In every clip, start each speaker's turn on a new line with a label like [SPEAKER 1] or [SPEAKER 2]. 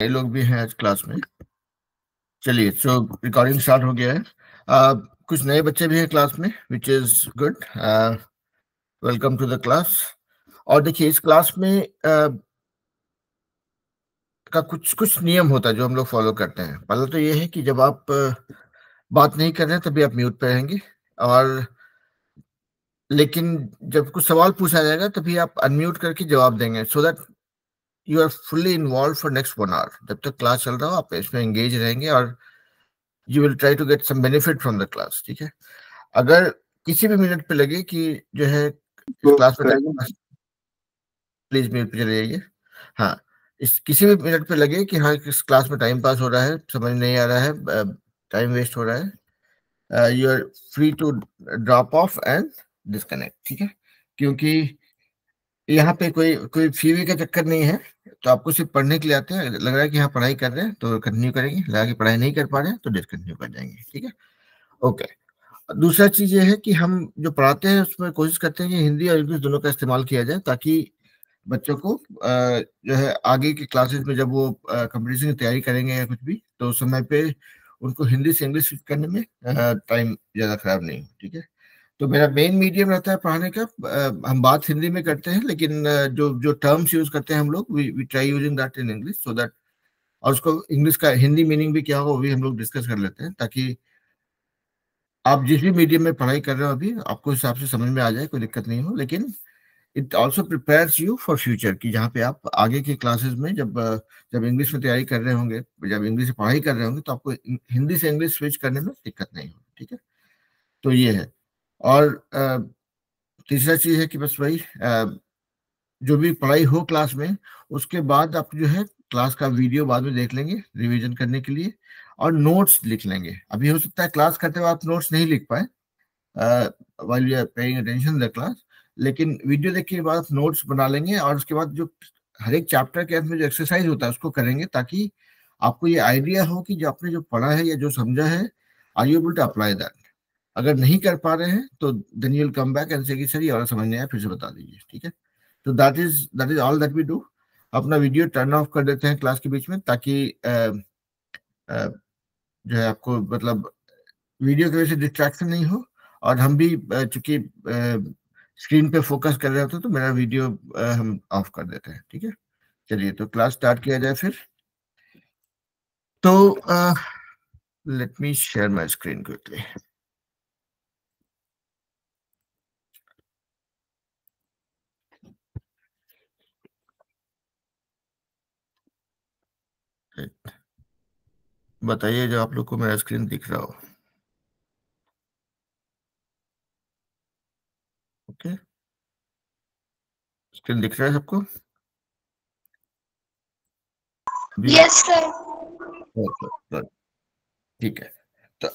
[SPEAKER 1] कई लोग भी हैं आज क्लास में चलिए सो रिकॉर्डिंग स्टार्ट हो गया है uh, कुछ नए बच्चे भी हैं क्लास में which is good welcome to the class और देखिए इस क्लास में uh, का कुछ कुछ नियम होता है जो हम लोग फॉलो करते हैं पहला तो ये है कि जब आप uh, बात नहीं कर रहे तभी आप म्यूट पे रहेंगे और लेकिन जब कुछ सवाल पूछा जाएगा तभी आप अनम्यूट करके जवाब देंगे so so that you are fully involve for next one hour जब तक क्लास चल रहा हो आप इसमें एंगेज रहेंगे और you will try to get some benefit from the class ठीक है अगर किसी भी मिनट पे लगे कि जो है क्लास तो में प्लीज मेरे पे चले जाइए हाँ इस किसी भी मिनट पे लगे कि हाँ किस क्लास में टाइम पास हो रहा है समझ नहीं आ रहा है टाइम वेस्ट हो रहा है you are free to drop off and disconnect ठीक है क्योंकि यहाँ पे कोई कोई फी वी का चक्कर नहीं है तो आपको सिर्फ पढ़ने के लिए आते हैं लग रहा है कि हाँ पढ़ाई कर रहे हैं तो कंटिन्यू करेंगे लगा कि पढ़ाई नहीं कर पा रहे हैं तो डिसकंटिन्यू कर जाएंगे ठीक है ओके दूसरा चीज ये है कि हम जो पढ़ाते हैं उसमें कोशिश करते हैं कि हिंदी और इंग्लिश दोनों का इस्तेमाल किया जाए ताकि बच्चों को जो है आगे की क्लासेस में जब वो कंपटीशन की तैयारी करेंगे या कुछ भी तो उस समय पे उनको हिंदी से इंग्लिश करने में टाइम ज्यादा खराब नहीं हो ठीक है तो मेरा मेन मीडियम रहता है पढ़ाने का आ, हम बात हिंदी में करते हैं लेकिन जो जो टर्म्स यूज करते हैं हम लोग try using that in English so that और उसको इंग्लिश का हिंदी मीनिंग भी क्या होगा वो भी हम लोग डिस्कस कर लेते हैं ताकि आप जिस भी मीडियम में पढ़ाई कर रहे हो अभी आपको हिसाब से समझ में आ जाए कोई दिक्कत नहीं हो लेकिन it also prepares you for future की जहाँ पे आप आगे की क्लासेस में जब जब इंग्लिश में तैयारी कर रहे होंगे जब इंग्लिश से पढ़ाई कर रहे होंगे तो आपको हिंदी से इंग्लिश स्विच करने में दिक्कत नहीं होगी ठीक है तो ये है और तीसरा चीज है कि बस वही जो भी पढ़ाई हो क्लास में उसके बाद आप जो है क्लास का वीडियो बाद में देख लेंगे रिवीजन करने के लिए और नोट्स लिख लेंगे अभी हो सकता है क्लास करते हुए आप नोट्स नहीं लिख पाए while you are paying attention the class लेकिन वीडियो देखने के बाद आप नोट्स बना लेंगे और उसके बाद जो हर एक चैप्टर के अंत में जो एक्सरसाइज होता है उसको करेंगे ताकि आपको ये आइडिया हो कि जो आपने जो पढ़ा है या जो समझा है are you able to apply that अगर नहीं कर पा रहे हैं तो then you will come back and से सर ये और समझ नहीं आया फिर से बता दीजिए ठीक है तो that is that is all that we do अपना वीडियो टर्न ऑफ कर देते हैं क्लास के बीच में ताकि आ, आ, जो है आपको मतलब वीडियो की वजह से डिस्ट्रैक्शन नहीं हो और हम भी चूंकि स्क्रीन पे फोकस कर रहे होते तो मेरा वीडियो आ, हम ऑफ कर देते हैं ठीक है चलिए तो क्लास स्टार्ट किया जाए फिर तो let me share my screen quickly बताइए जो आप लोग को मेरा स्क्रीन दिख रहा हो ओके स्क्रीन दिख रहा है सबको यस सर ठीक है तो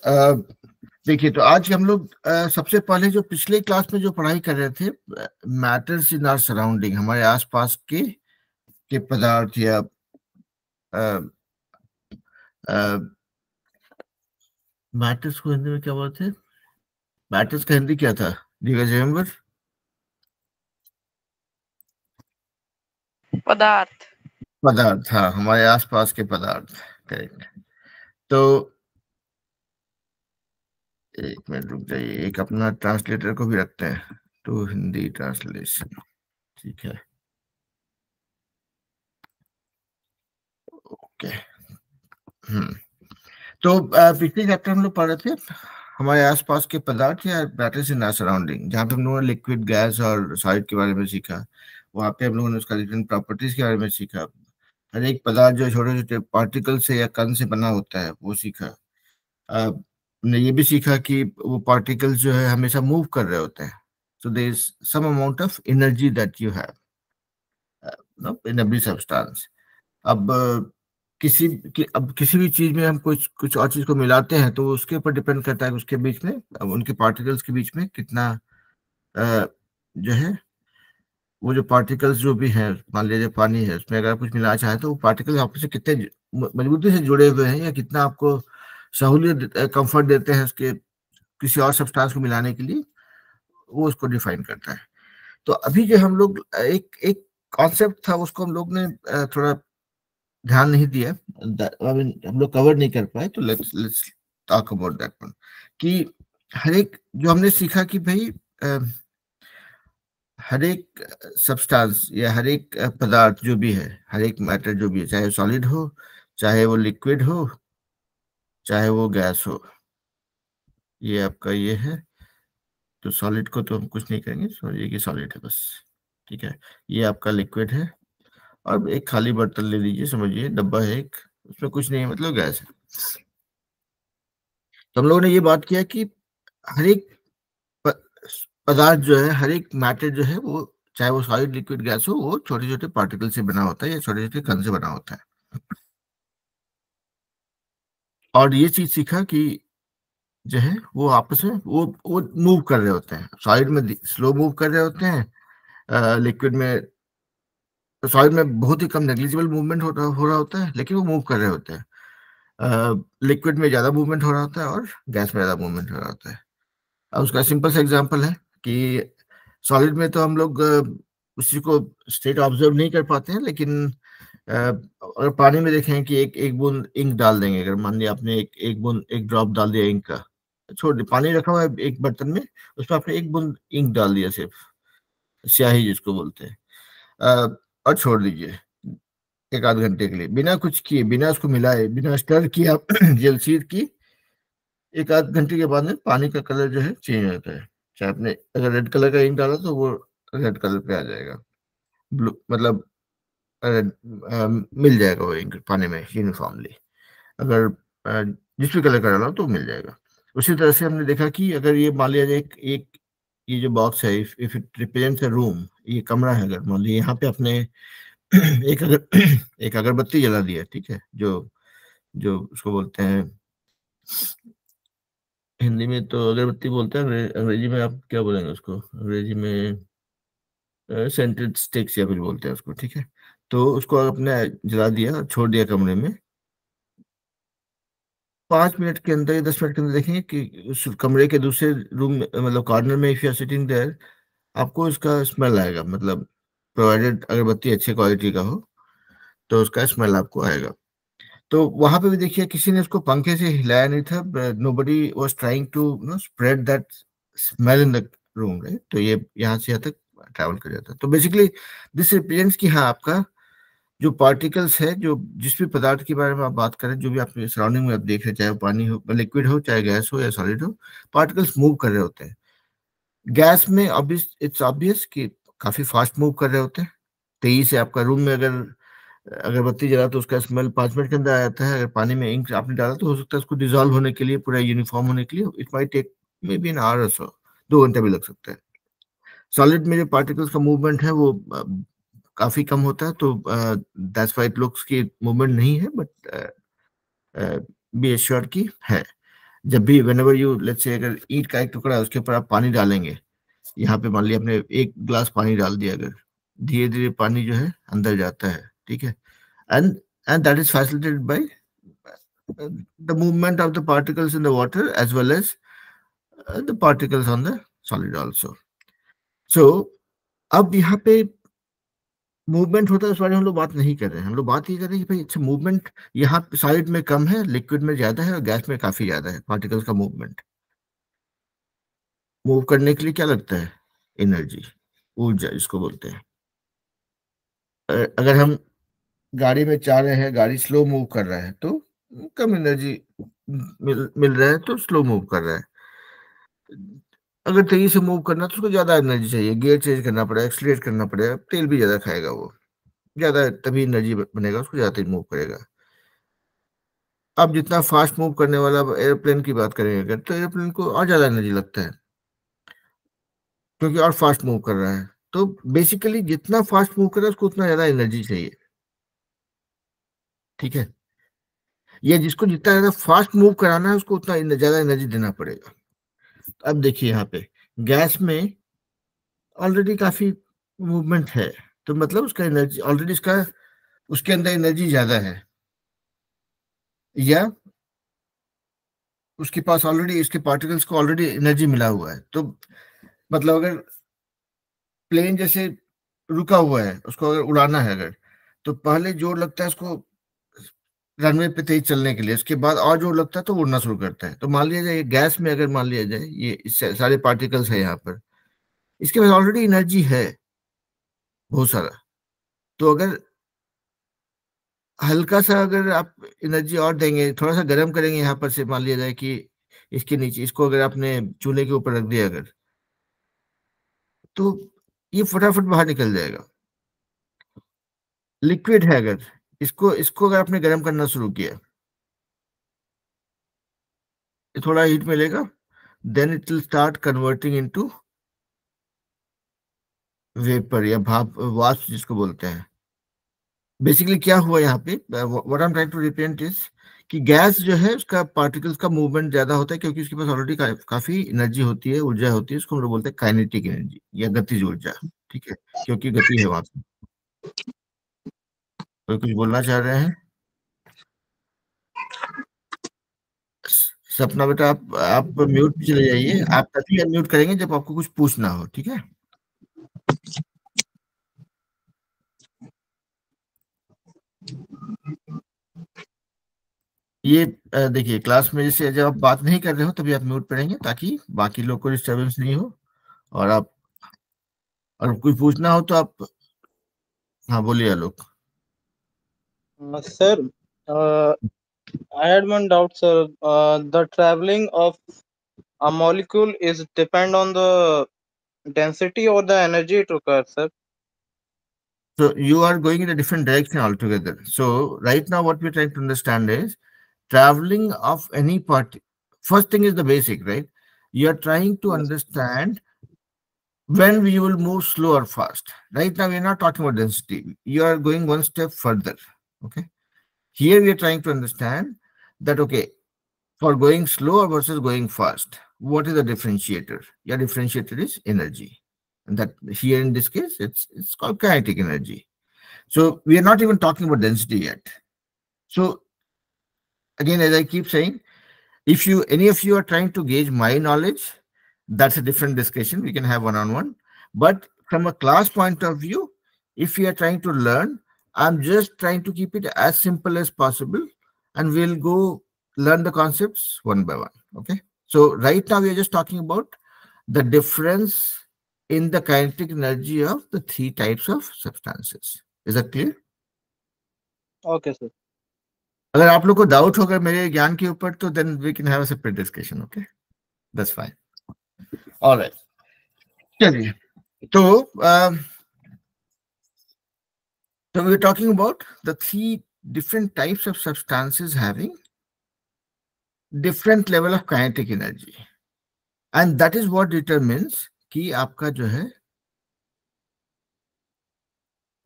[SPEAKER 1] देखिए तो आज हम लोग सबसे पहले जो पिछले क्लास में जो पढ़ाई कर रहे थे मैटर्स इन आर सराउंडिंग हमारे आसपास के के पदार्थ या मैट्रिक्स um, uh, को हिंदी में क्या बोलते हैं मैट्रिक्स का हिंदी क्या था धीरज जयंबर पदार्थ पदार्थ हाँ हमारे आसपास के पदार्थ करेक्ट तो एक मिनट रुक जाइए एक अपना ट्रांसलेटर को भी रखते हैं तो हिंदी ट्रांसलेशन ठीक है ओके हम्म। तो पिछले चैप्टर हम लोग पढ़ रहे थे हमारे आसपास के पदार्थ या मैटर्स इन आर सराउंडिंग जहाँ पे हम लोगों ने लिक्विड गैस और सॉलिड के बारे में सीखा वहाँ पे हम लोगों ने उसका डिफरेंट प्रॉपर्टीज के बारे में सीखा हर एक पदार्थ जो छोटे छोटे पार्टिकल से या कण से बना होता है वो सीखा हमने ये भी सीखा कि वो पार्टिकल्स जो है हमेशा मूव कर रहे होते हैं so they is some amount of energy that you have in every substance every substance अब किसी कि, अब किसी भी चीज में हम कुछ कुछ और चीज को मिलाते हैं तो उसके ऊपर डिपेंड करता है उसके बीच में अब उनके पार्टिकल्स के बीच में कितना आ, जो है वो जो पार्टिकल्स जो भी है मान लीजिए पानी है उसमें अगर कुछ मिलाना चाहें तो वो पार्टिकल आपस से कितने मजबूती से जुड़े हुए हैं या कितना आपको सहूलियत कंफर्ट देते हैं उसके किसी और सब्सटेंस को मिलाने के लिए वो उसको डिफाइन करता है तो अभी जो हम लोग एक एक कॉन्सेप्ट था उसको हम लोग ने थोड़ा ध्यान नहीं दिया हम लोग कवर नहीं कर पाए तो let's let's talk about that one कि हर एक जो हमने सीखा कि भाई हर एक सब्सटेंस या हर एक पदार्थ जो भी है हर एक मैटर जो भी है चाहे सॉलिड हो चाहे वो लिक्विड हो चाहे वो गैस हो ये आपका ये है तो सॉलिड को तो हम कुछ नहीं करेंगे सॉरी ये सॉलिड है बस ठीक है ये आपका लिक्विड है और एक खाली बर्तन ले लीजिए समझिए डब्बा है एक उसमें कुछ नहीं है मतलब गैस है तो हम लोगों ने ये बात किया कि हर एक पदार्थ जो है हर एक मैटर जो है वो चाहे वो सॉलिड लिक्विड गैस हो वो छोटे छोटे पार्टिकल से बना होता है या छोटे छोटे कण से बना होता है और ये चीज सीखा कि जो है वो आपस में वो वो मूव कर रहे होते हैं सॉलिड में स्लो मूव कर रहे होते हैं लिक्विड में तो सॉइल में बहुत ही कम नेग्लिजिबल मूवमेंट हो रहा हो रहा होता है लेकिन वो मूव कर रहे होते हैं लिक्विड में ज़्यादा मूवमेंट हो रहा होता है और गैस में ज़्यादा मूवमेंट हो रहा होता है अब उसका सिंपल सा एग्जाम्पल है कि सॉलिड में तो हम लोग उसी को स्टेट ऑब्जर्व नहीं कर पाते हैं लेकिन अगर पानी में देखें कि एक एक बूंद इंक डाल देंगे अगर मान लिया आपने एक एक बूंद एक ड्रॉप डाल दिया इंक का छोड़ दिया पानी रखा हुआ है एक बर्तन में उसमें आपने एक बूंद इंक डाल दिया सिर्फ स्याही जिसको बोलते हैं और छोड़ दीजिए एक आध घंटे के लिए बिना कुछ किए बिना उसको मिलाए बिना स्टर किया आप जलसीद की एक आध घंटे के बाद में पानी का कलर जो है चेंज हो जाता है चाहे आपने अगर रेड कलर का इंक डाला तो वो रेड कलर पे आ जाएगा ब्लू मतलब रेड मिल जाएगा वो इंक पानी में यूनिफॉर्मली अगर जिस भी कलर का डाला तो मिल जाएगा उसी तरह से हमने देखा कि अगर ये मान लिया जाए एक ये जो बॉक्स है if if it represents a room ये कमरा है अगर मान लीजिए यहाँ पे आपने एक अगर एक अगरबत्ती जला दिया ठीक है जो जो उसको बोलते हैं हिंदी में तो अगरबत्ती बोलते हैं अंग्रेजी में आप क्या बोलेंगे उसको अंग्रेजी में सेंटेड स्टिक्स या फिर बोलते हैं उसको ठीक है तो उसको आपने जला दिया छोड़ दिया कमरे में पांच मिनट के अंदर या दस मिनट के अंदर देखेंगे कि उस कमरे के दूसरे रूम मतलब कॉर्नर में if you are sitting there आपको इसका स्मेल आएगा मतलब प्रोवाइडेड अगरबत्ती अच्छे क्वालिटी का हो तो उसका स्मेल आपको आएगा तो वहां पे भी देखिए किसी ने उसको पंखे से हिलाया नहीं था nobody was trying to no spread that smell in the room right तो ये यहाँ से यहाँ तक ट्रैवल कर जाता तो बेसिकली दिस रिप्रेजेंट्स कि हाँ आपका जो पार्टिकल्स है जो जिस भी पदार्थ के बारे में आप बात करें जो भी आपके सराउंडिंग में आप देख रहे चाहे पानी हो लिक्विड हो चाहे गैस हो या सॉलिड हो पार्टिकल्स मूव कर रहे होते हैं गैस में ऑब्वियस इट्स ऑब्वियस कि काफी फास्ट मूव कर रहे होते हैं तेजी से आपका रूम में अगर अगरबत्ती जला तो उसका स्मेल पांच मिनट के अंदर आ जाता है अगर पानी में इंक आपने डाला तो हो सकता है उसको डिजोल्व होने के लिए पूरा यूनिफॉर्म होने के लिए it may take maybe an hour so दो घंटे भी लग सकता है सॉलिड में जो पार्टिकल्स का मूवमेंट है वो काफी कम होता है तो दैट्स वाई इट लुक्स की मूवमेंट नहीं है बट बी एश्योर की है जब भी when ever you let's say अगर ईट का एक टुकड़ा है उसके ऊपर आप पानी डालेंगे यहाँ पे मान लिया आपने एक ग्लास पानी डाल दिया अगर धीरे धीरे पानी जो है अंदर जाता है ठीक है and and that is facilitated by the movement of the particles in the water as well as the particles on the solid also so अब यहाँ पे मूवमेंट होता है उस बारे में हम लोग बात नहीं कर रहे हैं हम लोग बात ये कर रहे हैं कि भाई अच्छा मूवमेंट यहाँ सॉलिड में कम है लिक्विड में ज्यादा है और गैस में काफी ज्यादा है पार्टिकल्स का मूवमेंट मूव करने के लिए क्या लगता है एनर्जी ऊर्जा इसको बोलते हैं अगर हम गाड़ी में चाह रहे हैं गाड़ी स्लो मूव कर रहा है तो कम एनर्जी मिल मिल रहा है तो स्लो मूव कर रहा है अगर तेजी से मूव करना तो उसको ज़्यादा एनर्जी चाहिए गियर चेंज करना पड़ेगा एक्सलेट करना पड़ेगा तेल भी ज़्यादा खाएगा वो ज़्यादा तभी एनर्जी बनेगा उसको ज़्यादा तेज मूव करेगा अब जितना फास्ट मूव करने वाला एयरप्लेन की बात करेंगे अगर तो एयरप्लेन को और ज़्यादा एनर्जी लगता है क्योंकि और फास्ट मूव कर रहा है तो बेसिकली जितना फास्ट मूव कर रहा है उसको उतना ज़्यादा एनर्जी चाहिए ठीक है या जिसको जितना ज़्यादा फास्ट मूव कराना है उसको उतना ज़्यादा एनर्जी देना पड़ेगा अब देखिए यहाँ पे गैस में ऑलरेडी काफी मूवमेंट है तो मतलब उसका एनर्जी ऑलरेडी इसका उसके अंदर एनर्जी ज्यादा है या उसके पास ऑलरेडी इसके पार्टिकल्स को ऑलरेडी एनर्जी मिला हुआ है तो मतलब अगर प्लेन जैसे रुका हुआ है उसको अगर उड़ाना है अगर तो पहले जोर लगता है उसको रनवे पे तेज चलने के लिए उसके बाद और जोर लगता है तो उड़ना शुरू करता है तो मान लिया जाए गैस में अगर मान लिया जाए ये सारे पार्टिकल्स है यहाँ पर इसके पास ऑलरेडी एनर्जी है बहुत सारा तो अगर हल्का सा अगर आप एनर्जी और देंगे थोड़ा सा गर्म करेंगे यहाँ पर से मान लिया जाए कि इसके नीचे इसको अगर आपने चूल्हे के ऊपर रख दिया अगर तो ये फटाफट बाहर निकल जाएगा लिक्विड है अगर इसको इसको अगर आपने गर्म करना शुरू किया थोड़ा हीट मिलेगा then it will start converting into vapour या भाप वाष्प जिसको बोलते हैं बेसिकली क्या हुआ यहाँ पे what I am trying to represent is कि गैस जो है उसका पार्टिकल्स का मूवमेंट ज्यादा होता है क्योंकि उसके पास ऑलरेडी का, काफी एनर्जी होती है ऊर्जा होती है उसको हम लोग बोलते हैं काइनेटिक एनर्जी या गतिज ऊर्जा ठीक है क्योंकि गति है वहां पे कोई कुछ बोलना चाह रहे हैं सपना बेटा आप आप म्यूट पे चले जाइए आप तभी अनम्यूट करेंगे जब आपको कुछ पूछना हो ठीक है ये देखिए क्लास में जैसे जब आप बात नहीं कर रहे हो तभी आप म्यूट पे रहेंगे ताकि बाकी लोग को डिस्टर्बेंस नहीं हो और आप और कुछ पूछना हो तो आप हाँ बोलिए आलोक Uh, sir, uh, I had one doubt, sir. Uh, the traveling of a molecule is depend on the density or the energy it requires, sir. So you are going in a different direction altogether. So right now, what we're trying to understand is traveling of any part. First thing is the basic, right? You are trying to understand when we will move slow or fast. Right now, we're not talking about density. You are going one step further okay here we are trying to understand that okay for going slow versus going fast what is the differentiator your differentiator is energy and that here in this case it's it's called kinetic energy so we are not even talking about density yet so again as i keep saying if you any of you are trying to gauge my knowledge that's a different discussion we can have one on one but from a class point of view if we are trying to learn I'm just trying to keep it as simple as possible and we'll go learn the concepts one by one. Okay. So right now we're just talking about the difference in the kinetic energy of the three types of substances. Is that clear? Okay, sir. अगर आप लोग को doubt होगा मेरे ज्ञान के ऊपर तो then we can have a separate discussion okay that's fine alright चलिए तो uh, so we are talking about the three different types of substances having different level of kinetic energy. And that is what determines कि आपका जो है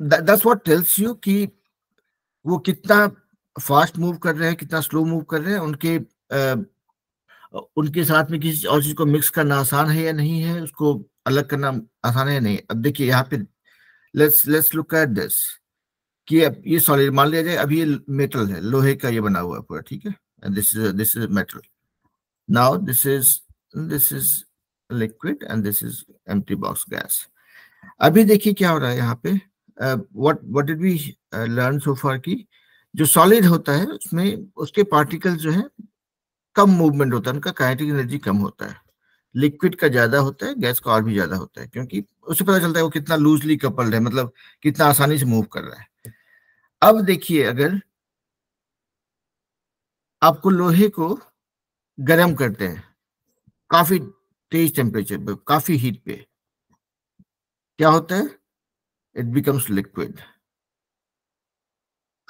[SPEAKER 1] that's what tells you कि वो कितना fast move कर रहे हैं कितना स्लो मूव कर रहे हैं उनके आ, उनके साथ में किसी और चीज को मिक्स करना आसान है या नहीं है उसको अलग करना आसान है या नहीं अब देखिए यहाँ पे let's let's look at this कि ये सॉलिड मान लिया जाए अभी ये मेटल है लोहे का ये बना हुआ है पूरा ठीक है and this is this is metal now this is this is liquid and this is empty box gas अभी देखिए क्या हो रहा है यहाँ पे what what did we learn so far की जो सॉलिड होता है उसमें उसके पार्टिकल जो है कम मूवमेंट होता है उनका काइनेटिक एनर्जी कम होता है लिक्विड का ज्यादा होता है गैस का और भी ज्यादा होता है क्योंकि उससे पता चलता है वो कितना लूजली कपल्ड है मतलब कितना आसानी से मूव कर रहा है अब देखिए अगर आपको लोहे को गर्म करते हैं काफी तेज टेम्परेचर पे काफी हीट पे क्या होता है it becomes liquid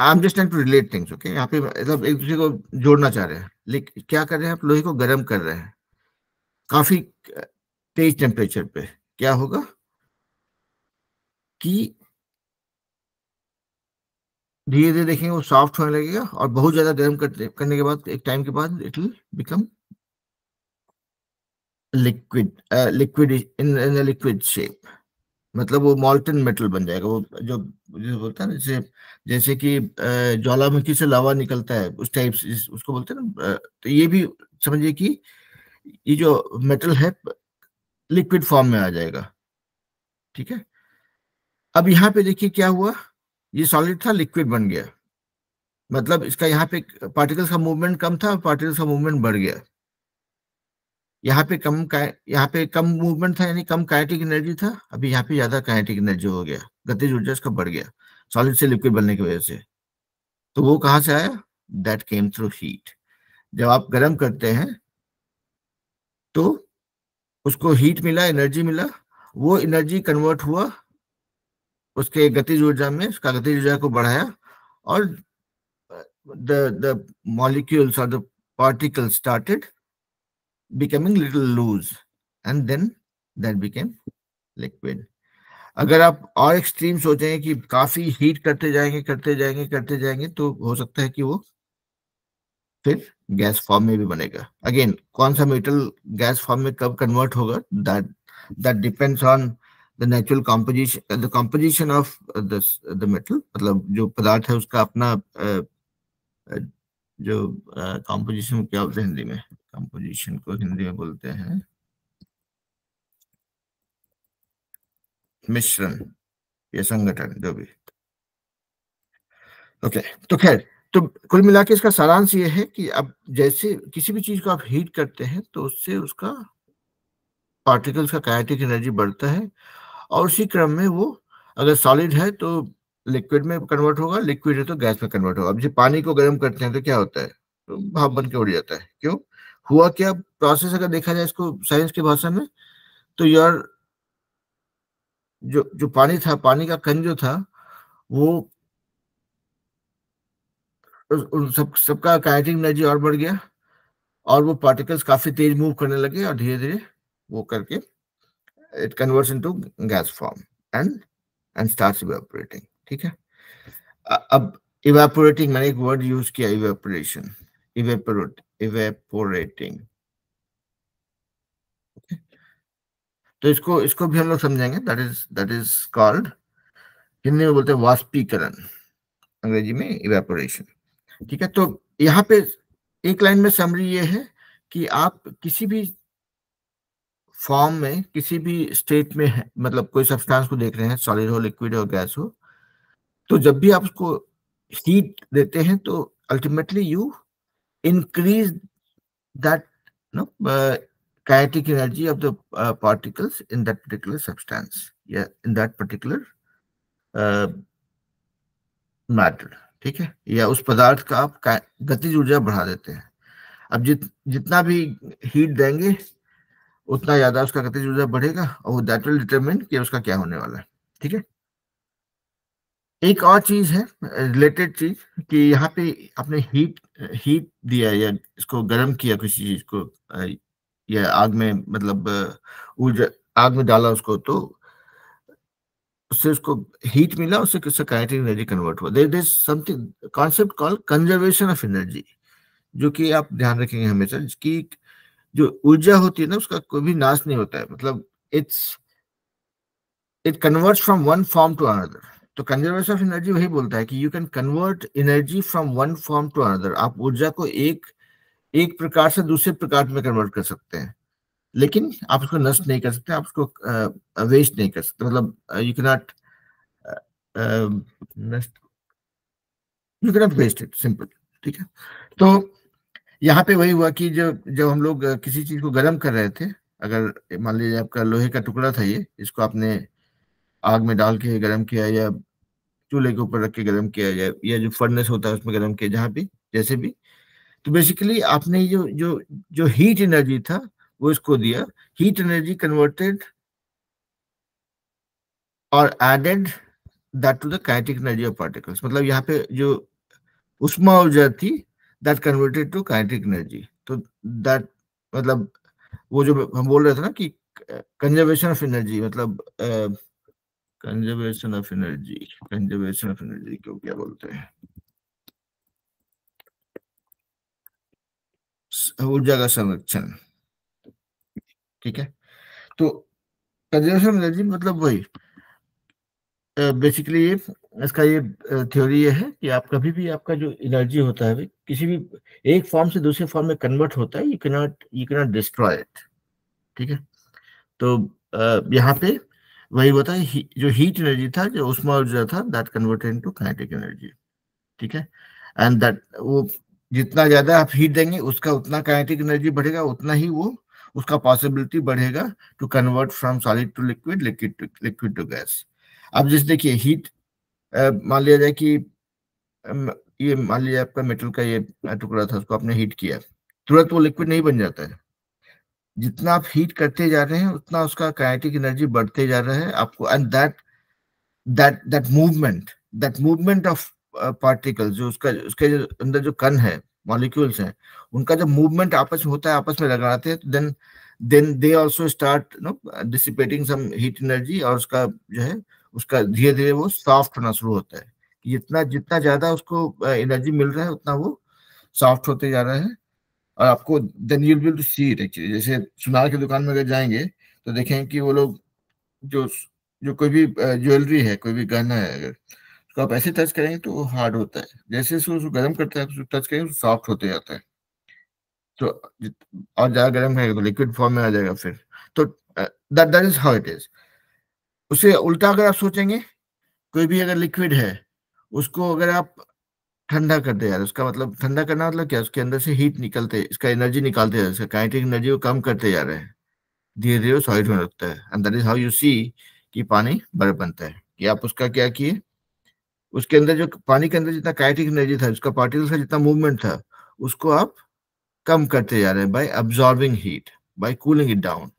[SPEAKER 1] I am just to relate things okay यहाँ पे मतलब एक दूसरे को जोड़ना चाह रहे हैं लेकिन क्या कर रहे हैं आप लोहे को गर्म कर रहे हैं काफी तेज टेम्परेचर पे क्या होगा कि धीरे धीरे देखेंगे वो सॉफ्ट होने लगेगा और बहुत ज्यादा गर्म करने के बाद एक टाइम के बाद it will become liquid liquid in in liquid shape मतलब वो मॉल्टन मेटल बन जाएगा वो जो जिसे बोलते हैं ना जैसे जैसे कि ज्वालामुखी से लावा निकलता है उस टाइप से उसको बोलते हैं ना तो ये भी समझिए कि ये जो मेटल है लिक्विड फॉर्म में आ जाएगा ठीक है अब यहाँ पे देखिए क्या हुआ ये सॉलिड था लिक्विड बन गया मतलब इसका यहाँ पे पार्टिकल्स का मूवमेंट कम था पार्टिकल्स का मूवमेंट बढ़ गया यहाँ पे कम यहाँ पे कम मूवमेंट था यानी कम काइनेटिक एनर्जी था अभी यहाँ पे ज्यादा काइनेटिक एनर्जी हो गया गतिज ऊर्जा इसका बढ़ गया सॉलिड से लिक्विड बनने की वजह से तो वो कहाँ से आया दैट केम थ्रू हीट जब आप गर्म करते हैं तो उसको हीट मिला एनर्जी मिला वो एनर्जी कन्वर्ट हुआ उसके गतिज ऊर्जा में उसका गतिज ऊर्जा को बढ़ाया और द द मॉलिक्यूल्स और the particle started becoming little loose and then that became liquid अगर आप और एक्सट्रीम सोचेंगे कि काफी हीट करते जाएंगे करते जाएंगे करते जाएंगे तो हो सकता है कि वो फिर गैस फॉर्म में भी बनेगा अगेन कौन सा मेटल गैस फॉर्म में कब कन्वर्ट होगा that that depends on the natural composition the composition of the metal मतलब जो पदार्थ है उसका uska apna jo composition kya क्या होता hindi mein composition ko hindi mein bolte hain mishran ya sangathan संगठन bhi ओके okay, तो खैर तो कुल मिला के इसका सारांश ये है कि अब जैसे किसी भी चीज को आप हीट करते हैं तो उससे उसका पार्टिकल्स का काइनेटिक एनर्जी बढ़ता है और उसी क्रम में वो अगर सॉलिड है तो लिक्विड में कन्वर्ट होगा लिक्विड है तो गैस में कन्वर्ट होगा अब जब पानी को गर्म करते हैं तो क्या होता है तो भाप बन के उड़ जाता है क्यों हुआ क्या प्रोसेस अगर देखा जाए इसको साइंस की भाषा में तो यार जो जो पानी था पानी का कण जो था वो सब सबका काइनेटिक एनर्जी और बढ़ गया और वो पार्टिकल्स काफी तेज मूव करने लगे और धीरे धीरे वो करके it converts into gas form and and starts evaporating ठीक है अब evaporating मैंने एक word use किया evaporation evaporate evaporating तो इसको इसको भी हम लोग समझेंगे that is that is called Hindi में बोलते हैं वाष्पीकरण अंग्रेजी में इवेपोरेशन ठीक है तो यहाँ पे एक लाइन में समरी ये है कि आप किसी भी फॉर्म में किसी भी स्टेट में है मतलब कोई सब्सटेंस को देख रहे हैं सॉलिड हो लिक्विड हो गैस हो तो जब भी आप उसको हीट देते हैं तो ultimately you increase that no kinetic energy of the particles in that particular substance या इन दैट पर्टिकुलर मैटर ठीक है या उस पदार्थ का आप गतिज ऊर्जा बढ़ा देते हैं अब जित जितना भी हीट देंगे उतना ज्यादा उसका गतिज ऊर्जा बढ़ेगा और दैट विल डिटरमिन कि उसका क्या होने वाला है ठीक है एक और चीज है रिलेटेड चीज कि यहाँ पे आपने हीट हीट दिया या इसको गर्म किया किसी चीज को या आग में मतलब ऊर्जा आग में डाला उसको तो उससे उसको हीट मिला उससे किससे काइनेटिक एनर्जी कन्वर्ट हुआ there is something concept call conservation of energy जो कि आप ध्यान रखेंगे हमेशा कि जो ऊर्जा होती है ना उसका कोई भी नाश नहीं होता है मतलब it's it convert from one form to another तो कंजर्वेशन ऑफ एनर्जी वही बोलता है कि you can convert energy from one form to another आप ऊर्जा को एक एक प्रकार से दूसरे प्रकार में कन्वर्ट कर सकते हैं लेकिन आप उसको नष्ट नहीं कर सकते आप उसको वेस्ट नहीं कर सकते मतलब यू कैन नॉट नष्ट you can not waste it simple ठीक है तो यहाँ पे वही हुआ कि जब जब हम लोग किसी चीज को गर्म कर रहे थे अगर मान लीजिए आपका लोहे का टुकड़ा था ये इसको आपने आग में डाल के गर्म किया या चूल्हे के ऊपर रख के गर्म किया या या जो फर्नेस होता है उसमें गर्म किया जहाँ भी जैसे भी तो बेसिकली आपने जो जो जो हीट एनर्जी था वो इसको दिया हीट एनर्जी कन्वर्टेड और added that to the kinetic energy of particles मतलब यहाँ पे जो उष्मा ऊर्जा थी that converted to kinetic energy तो दैट मतलब वो जो हम बोल रहे थे ना कि कंजर्वेशन ऑफ एनर्जी मतलब conservation of energy conservation of energy क्यों क्या बोलते हैं ऊर्जा का संरक्षण ठीक है तो कंजर्वेशन एनर्जी मतलब वही बेसिकली ये इसका ये थ्योरी ये है कि आप कभी भी आपका जो एनर्जी होता है किसी भी एक फॉर्म से दूसरे फॉर्म में कन्वर्ट होता है you can not you can not destroy it ठीक है तो यहाँ पे वही होता है जो हीट एनर्जी था जो उष्मा ऊर्जा था that converted into kinetic energy ठीक है एंड दैट वो जितना ज्यादा आप हीट देंगे उसका उतना काइनेटिक एनर्जी बढ़ेगा उतना ही वो उसका पॉसिबिलिटी बढ़ेगा to convert from solid to liquid liquid to liquid to gas अब जैसे देखिए हीट मान लिया जाए कि ये मान लिया आपका मेटल का ये टुकड़ा था उसको आपने हीट किया तुरंत वो लिक्विड नहीं बन जाता है जितना आप हीट करते जा रहे हैं उतना उसका काइनेटिक एनर्जी बढ़ते जा रहा है आपको and that that that movement that movement of particle जो उसका उसके जो अंदर जो कण है मॉलिक्यूल्स हैं उनका जब मूवमेंट आपस में होता है आपस में लगाते हैं तो then then they also start no dissipating some heat energy और उसका जो है उसका धीरे धीरे वो सॉफ्ट होना शुरू होता है जितना जितना ज्यादा उसको एनर्जी मिल रहा है उतना वो सॉफ्ट होते जा रहा है और आपको then you will see it actually जैसे सुनार की दुकान में अगर जाएंगे तो देखें कि वो लोग जो जो कोई भी ज्वेलरी है कोई भी गहना है अगर उसको आप ऐसे टच करेंगे तो वो हार्ड होता है जैसे उसको गर्म करते हैं टच करेंगे सॉफ्ट होते जाता है तो और ज़्यादा गर्म करेंगे तो लिक्विड फॉर्म में आ जाएगा फिर तो that that is how it is उसे उल्टा अगर आप सोचेंगे कोई भी अगर लिक्विड है उसको अगर आप ठंडा कर दे यार उसका मतलब ठंडा करना मतलब क्या उसके अंदर से हीट निकलते इसका एनर्जी निकालते जा रहे काइनेटिक एनर्जी को कम करते जा रहे हैं धीरे धीरे सॉलिड में रखता है and that is how you see कि पानी बर्फ बनता है कि आप उसका क्या किए उसके अंदर जो पानी के अंदर जितना काइनेटिक एनर्जी था उसका पार्टिकल का जितना मूवमेंट था उसको आप कम करते जा रहे हैं by absorbing heat by cooling it down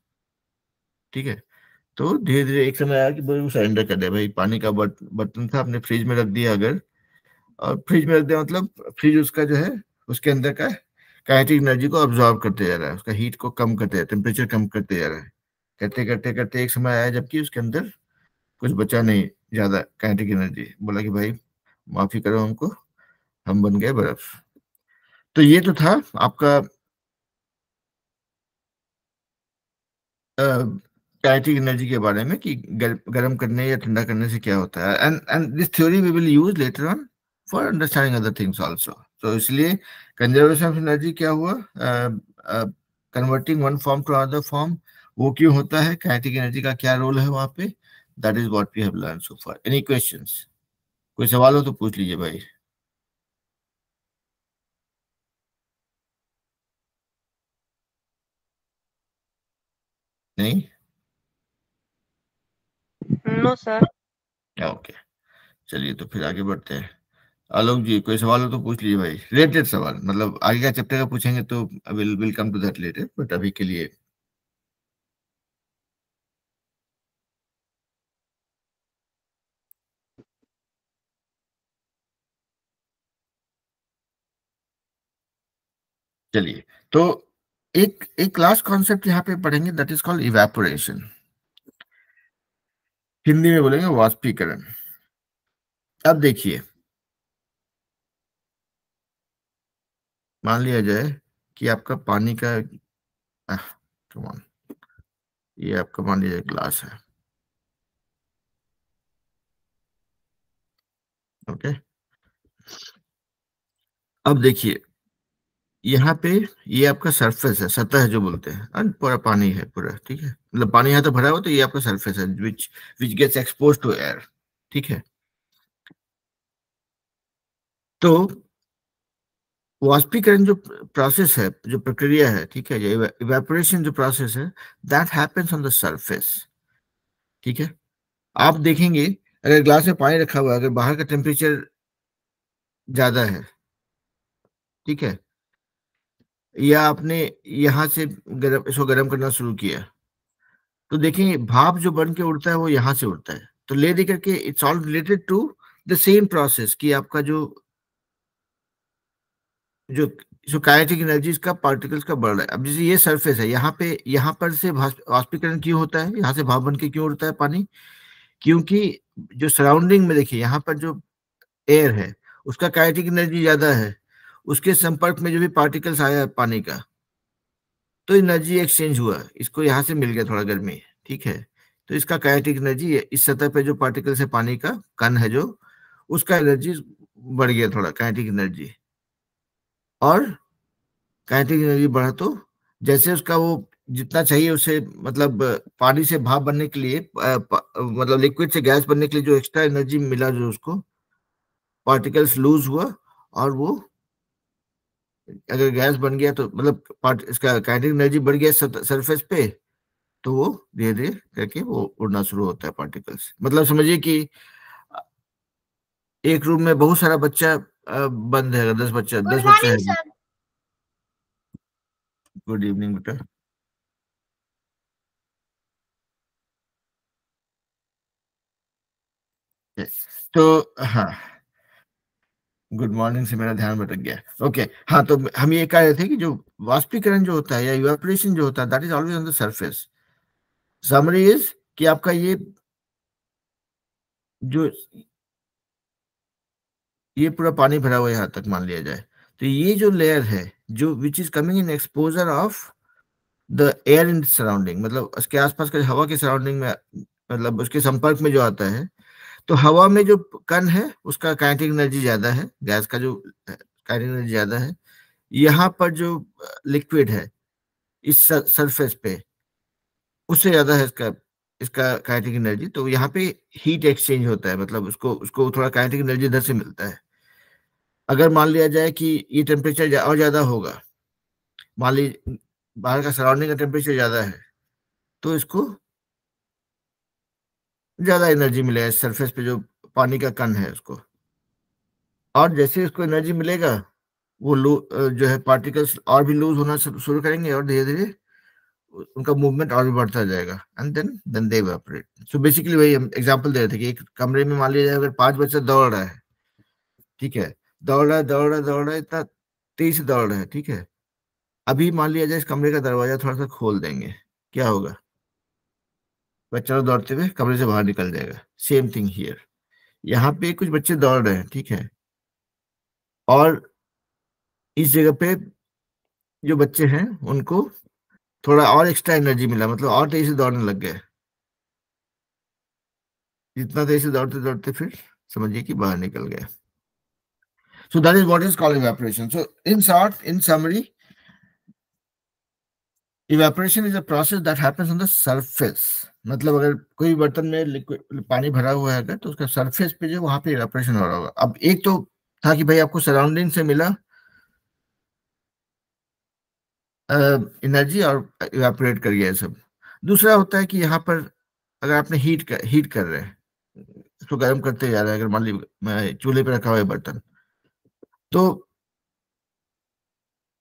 [SPEAKER 1] ठीक है तो धीरे धीरे एक समय आया कि भाई वो सरेंडर कर दिया भाई पानी का बर्तन था अपने फ्रिज में रख दिया अगर और फ्रिज में रख दिया मतलब फ्रिज उसका जो है उसके अंदर का काइनेटिक एनर्जी को ऑब्जॉर्व करते जा रहा है उसका हीट को कम करते जा टेम्परेचर कम करते जा रहा है करते करते करते एक समय आया जबकि उसके अंदर कुछ बचा नहीं ज्यादा काइनेटिक एनर्जी बोला कि भाई माफी करो हमको हम बन गए बर्फ तो ये तो था आपका काइनेटिक एनर्जी के बारे में कि गर, गर्म करने या ठंडा करने से क्या होता है and and this theory we will use later on for understanding other things also तो इसलिए कंजर्वेशन ऑफ एनर्जी क्या हुआ converting one form to other form वो क्यों होता है काइनेटिक एनर्जी का क्या रोल है वहां पे that is what we have learn so far any questions कोई सवाल हो तो पूछ लीजिए भाई नहीं नो सर ओके चलिए तो फिर आगे बढ़ते हैं आलोक जी कोई सवाल हो तो पूछ लीजिए भाई रिलेटेड सवाल मतलब आगे का चैप्टर का पूछेंगे तो will will come to that later but अभी के लिए चलिए तो एक एक लास्ट कॉन्सेप्ट यहाँ पे पढ़ेंगे that is called evaporation Hindi में बोलेंगे वाष्पीकरण अब देखिए मान लिया जाए कि आपका पानी का आ, कमान ये आपका मान लीजिए ग्लास है ओके अब देखिए यहाँ पे ये आपका सरफेस है सतह जो बोलते हैं पूरा पानी है पूरा ठीक है मतलब पानी यहाँ तो भरा हुआ तो ये आपका सरफेस है which which gets expose to air ठीक है तो वाष्पीकरण जो प्रोसेस है जो प्रक्रिया है ठीक है इवेपोरेशन जो प्रोसेस है that happens on the surface ठीक है आप देखेंगे अगर ग्लास में पानी रखा हुआ है अगर बाहर का टेम्परेचर ज्यादा है ठीक है या आपने यहां से गर्म इसको गर्म करना शुरू किया तो देखें भाप जो बन के उड़ता है वो यहां से उड़ता है तो ले दे करके it's all related to the same process कि आपका जो जो सो काइनेटिक एनर्जी इसका पार्टिकल्स का बढ़ रहा है अब जैसे ये सरफेस है यहाँ पे यहाँ पर से वाष्पीकरण क्यों होता है यहाँ से भाप बन के क्यों उड़ता है पानी क्योंकि जो सराउंडिंग में देखिए यहाँ पर जो एयर है उसका काइनेटिक एनर्जी ज्यादा है उसके संपर्क में जो भी पार्टिकल्स आया पानी का तो एनर्जी एक्सचेंज हुआ इसको यहाँ से मिल गया थोड़ा गर्मी ठीक है तो इसका काइनेटिक एनर्जी इस सतह पे जो पार्टिकल से पानी का कन है जो उसका एनर्जी बढ़ गया थोड़ा काइनेटिक एनर्जी और काइनेटिक एनर्जी बढ़ा तो जैसे उसका वो जितना चाहिए उसे मतलब पानी से भाप बनने के लिए मतलब लिक्विड से गैस बनने के लिए जो एक्स्ट्रा एनर्जी मिला जो उसको पार्टिकल्स लूज हुआ और वो अगर गैस बन गया तो मतलब इसका काइनेटिक एनर्जी बढ़ गया सरफेस पे तो वो धीरे धीरे करके वो उड़ना शुरू होता है पार्टिकल्स मतलब समझिए कि एक रूम में बहुत सारा बच्चा बंद है दस बच्चा दस बच्चा है गुड इवनिंग बेटा तो हाँ गुड मॉर्निंग से मेरा ध्यान भटक गया ओके okay, हाँ तो हम ये कह रहे थे कि जो वाष्पीकरण जो होता है या इवेपोरेशन जो होता है that is always on the surface summary is कि आपका ये जो ये पूरा पानी भरा हुआ यहां तक मान लिया जाए तो ये जो लेयर है जो which is coming in exposure of the air in surrounding मतलब उसके आसपास का हवा के सराउंडिंग में मतलब उसके संपर्क में जो आता है तो हवा में जो कण है उसका काइनेटिक एनर्जी ज्यादा है गैस का जो काइनेटिक एनर्जी ज्यादा है यहाँ पर जो लिक्विड है इस सरफेस पे उससे ज्यादा है इसका इसका काइनेटिक एनर्जी तो यहाँ पे हीट एक्सचेंज होता है मतलब उसको उसको थोड़ा काइनेटिक एनर्जी इधर से मिलता है अगर मान लिया जाए कि ये टेम्परेचर जा, और ज्यादा होगा मान लीजिए बाहर का सराउंडिंग का टेम्परेचर ज्यादा है तो इसको ज़्यादा एनर्जी मिलेगा इस सरफेस पे जो पानी का कण है उसको और जैसे इसको एनर्जी मिलेगा वो जो है पार्टिकल्स और भी लूज होना शुरू करेंगे और धीरे धीरे उनका मूवमेंट और भी बढ़ता जाएगा and then then they operate so basically वही हम एग्जाम्पल दे रहे थे कि एक कमरे में मान लिया जाए अगर पांच बच्चा दौड़ रहा है ठीक है दौड़ रहा है दौड़ रहा है दौड़ रहा है इतना तेज से दौड़ रहा है ठीक है अभी मान लिया जाए इस कमरे का दरवाजा थोड़ा सा खोल देंगे क्या होगा बच्चा दौड़ते हुए कमरे से बाहर निकल जाएगा सेम थिंग हियर यहाँ पे कुछ बच्चे दौड़ रहे हैं ठीक है और इस जगह पे जो बच्चे हैं उनको थोड़ा और एक्स्ट्रा एनर्जी मिला मतलब और तेजी से दौड़ने लग गए जितना तेजी से दौड़ते दौड़ते फिर समझिए कि बाहर निकल गए so that is what is calling operation so in short in summary evaporation is a process that happens on the surface मतलब अगर कोई बर्तन में लिक्विड पानी भरा हुआ है अगर तो उसका सरफेस पे जो वहां पे इवेपोरेशन हो रहा होगा अब एक तो था कि भाई आपको सराउंडिंग से मिला एनर्जी uh, और इवेपोरेट कर गया सब दूसरा होता है कि यहाँ पर अगर आपने हीट कर हीट कर रहे हैं तो गर्म करते जा रहे हैं अगर मान लीजिए चूल्हे पे रखा हुआ है बर्तन तो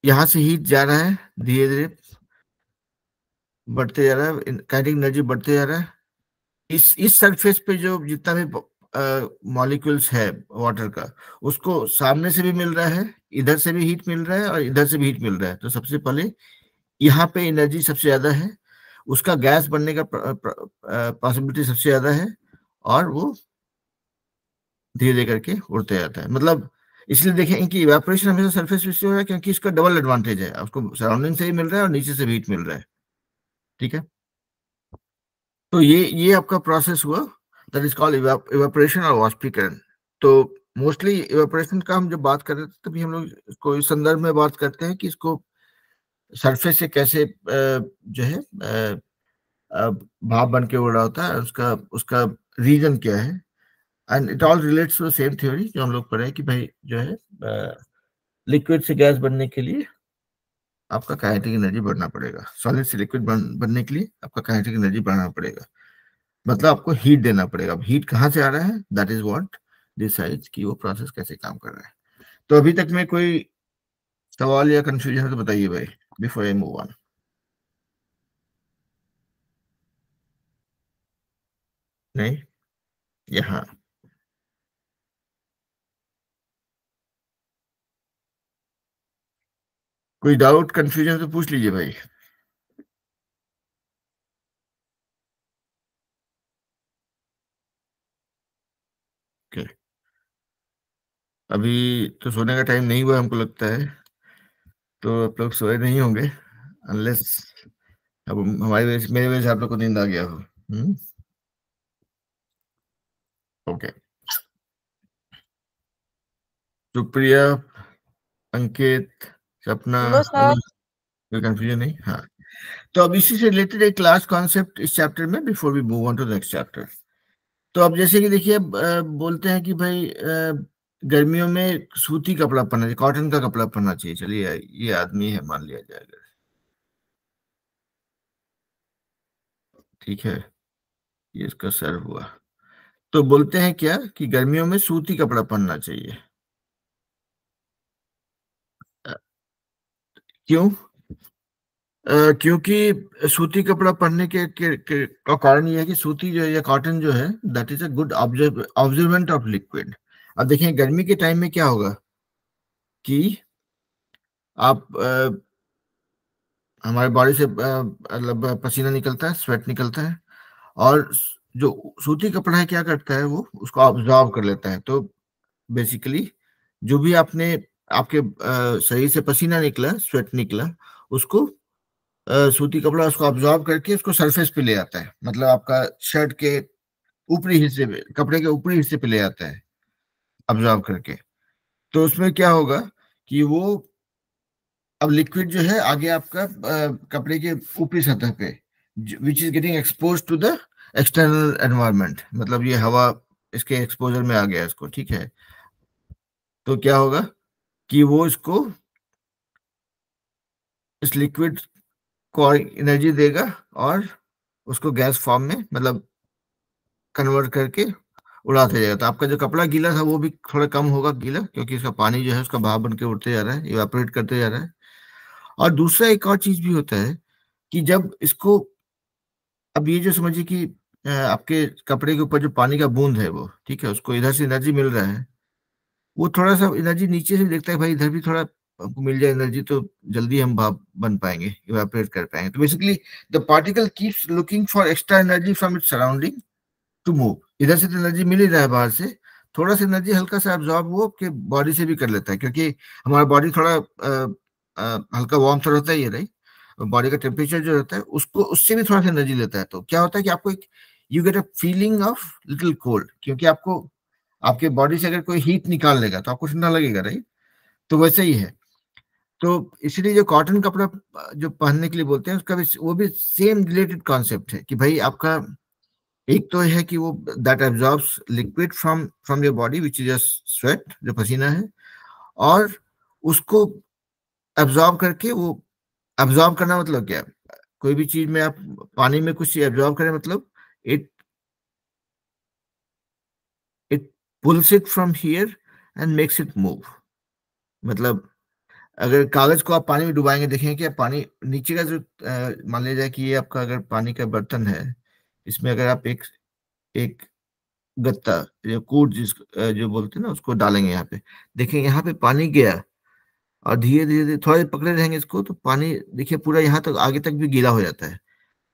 [SPEAKER 1] यहां से हीट जा रहा है धीरे धीरे बढ़ते जा रहा है काइनेटिक एनर्जी बढ़ते जा रहा है इस इस सरफेस पे जो जितना भी मॉलिक्यूल्स है वाटर का उसको सामने से भी मिल रहा है इधर से भी हीट मिल रहा है और इधर से भी हीट मिल रहा है तो सबसे पहले यहाँ पे एनर्जी सबसे ज्यादा है उसका गैस बनने का पॉसिबिलिटी सबसे ज्यादा है और वो धीरे धीरे करके उड़ते जाता है मतलब इसलिए देखें कि इवेपोरेशन हमेशा सरफेस पे हो रहा है क्योंकि इसका डबल एडवांटेज है आपको सराउंडिंग से ही मिल रहा है और नीचे से भी हीट मिल रहा है ठीक है तो ये ये आपका प्रोसेस हुआ दैट इज कॉल्ड इवेपोरेशन और वाष्पीकरण तो मोस्टली इवेपोरेशन का हम जब बात कर रहे थे तभी हम लोग इसको इस संदर्भ में बात करते हैं कि इसको सरफेस से कैसे जो है भाप बन के उड़ रहा होता है उसका उसका रीजन क्या है and it all relates to same theory जो हम लोग पढ़े कि भाई जो है लिक्विड से गैस बनने के लिए आपका काइनेटिक एनर्जी बढ़ना पड़ेगा सॉलिड से लिक्विड बन, बनने के लिए आपका काइनेटिक एनर्जी बढ़ाना पड़ेगा मतलब आपको हीट देना पड़ेगा अब हीट कहाँ से आ रहा है दैट इज वॉट डिसाइड कि वो प्रोसेस कैसे काम कर रहा है तो अभी तक में कोई सवाल या कंफ्यूजन है तो बताइए भाई बिफोर आई मूव ऑन नहीं यहाँ कोई डाउट कंफ्यूजन तो पूछ लीजिए भाई अभी तो सोने का टाइम नहीं हुआ हमको लगता है तो आप लोग सोए नहीं होंगे अनलेस अब हमारी वजह मेरी वजह से आप लोग को नींद आ गया हो ओके हम्म। सुप्रिया अंकित सपना कोई कंफ्यूजन नहीं हाँ तो अब इसी से रिलेटेड एक क्लास कॉन्सेप्ट इस चैप्टर में before we move on to next chapter तो अब जैसे कि देखिए बोलते हैं कि भाई गर्मियों में सूती कपड़ा पहनना चाहिए कॉटन का कपड़ा पहनना चाहिए चलिए ये आदमी है मान लिया जाएगा ठीक है ये इसका सर हुआ तो बोलते हैं क्या कि गर्मियों में सूती कपड़ा पहनना चाहिए क्यों Uh, क्योंकि सूती कपड़ा पहनने के, के, के का कारण यह है कि सूती जो या कॉटन जो है that is a good observant of liquid अब देखें गर्मी के टाइम में क्या होगा कि आप आ, हमारे बॉडी से मतलब पसीना निकलता है स्वेट निकलता है और जो सूती कपड़ा है क्या करता है वो उसको ऑब्जॉर्व कर लेता है तो बेसिकली जो भी आपने आपके शरीर से पसीना निकला स्वेट निकला उसको सूती कपड़ा उसको ऑब्जॉर्व करके उसको सरफेस पे ले आता है मतलब आपका शर्ट के ऊपरी हिस्से पे कपड़े के ऊपरी हिस्से पे ले आता है ऑब्जॉर्व करके तो उसमें क्या होगा कि वो अब लिक्विड जो है आगे आपका आ, कपड़े के ऊपरी सतह पे which is getting expose to the external environment मतलब ये हवा इसके एक्सपोजर में आ गया इसको ठीक है तो क्या होगा कि वो इसको इस लिक्विड को एनर्जी देगा और उसको गैस फॉर्म में मतलब कन्वर्ट करके उड़ा दिया जाएगा तो आपका जो कपड़ा गीला था वो भी थोड़ा कम होगा गीला क्योंकि इसका पानी जो है उसका भाव बन के उड़ते जा रहा है इवेपोरेट करते जा रहा है और दूसरा एक और चीज भी होता है कि जब इसको अब ये जो समझिए कि आपके कपड़े के ऊपर जो पानी का बूंद है वो ठीक है उसको इधर से एनर्जी मिल रहा है वो थोड़ा सा एनर्जी नीचे से देखता है भाई इधर भी थोड़ा हमको मिल जाए एनर्जी तो जल्दी हम भाप बन पाएंगे इवेपोरेट कर पाएंगे तो basically the particle keeps looking for extra energy from its surrounding to move इधर से तो एनर्जी मिल ही रहा है बाहर से थोड़ा सा एनर्जी हल्का सा एब्जॉर्ब वो के बॉडी से भी कर लेता है क्योंकि हमारा बॉडी थोड़ा हल्का वार्म तो रहता है ये राइट बॉडी का टेम्परेचर जो रहता है उसको उससे भी थोड़ा सा एनर्जी लेता है तो क्या होता है कि आपको एक you get a feeling of little cold क्योंकि आपको आपके बॉडी से अगर कोई हीट निकाल लेगा तो आपको ठंडा लगेगा राइट तो वैसे ही है तो इसलिए जो कॉटन कपड़ा जो पहनने के लिए बोलते हैं उसका भी वो भी सेम रिलेटेड कॉन्सेप्ट है कि भाई आपका एक तो है कि वो that absorb liquid from from your body which is sweat जो पसीना है और उसको एब्जॉर्ब करके वो एब्जॉर्ब करना मतलब क्या कोई भी चीज में आप पानी में कुछ एब्जॉर्ब करें मतलब it pulls it from here and makes it move मतलब अगर कागज को आप पानी में डुबाएंगे देखेंगे कि पानी नीचे का जो मान लिया जाए कि ये आपका अगर पानी का बर्तन है इसमें अगर आप एक एक गत्ता या कूट जिस जो बोलते हैं ना उसको डालेंगे यहाँ पे देखें यहाँ पे पानी गया और धीरे धीरे थोड़ा देर पकड़े रहेंगे इसको तो पानी देखिए पूरा यहाँ तक तो आगे तक भी गीला हो जाता है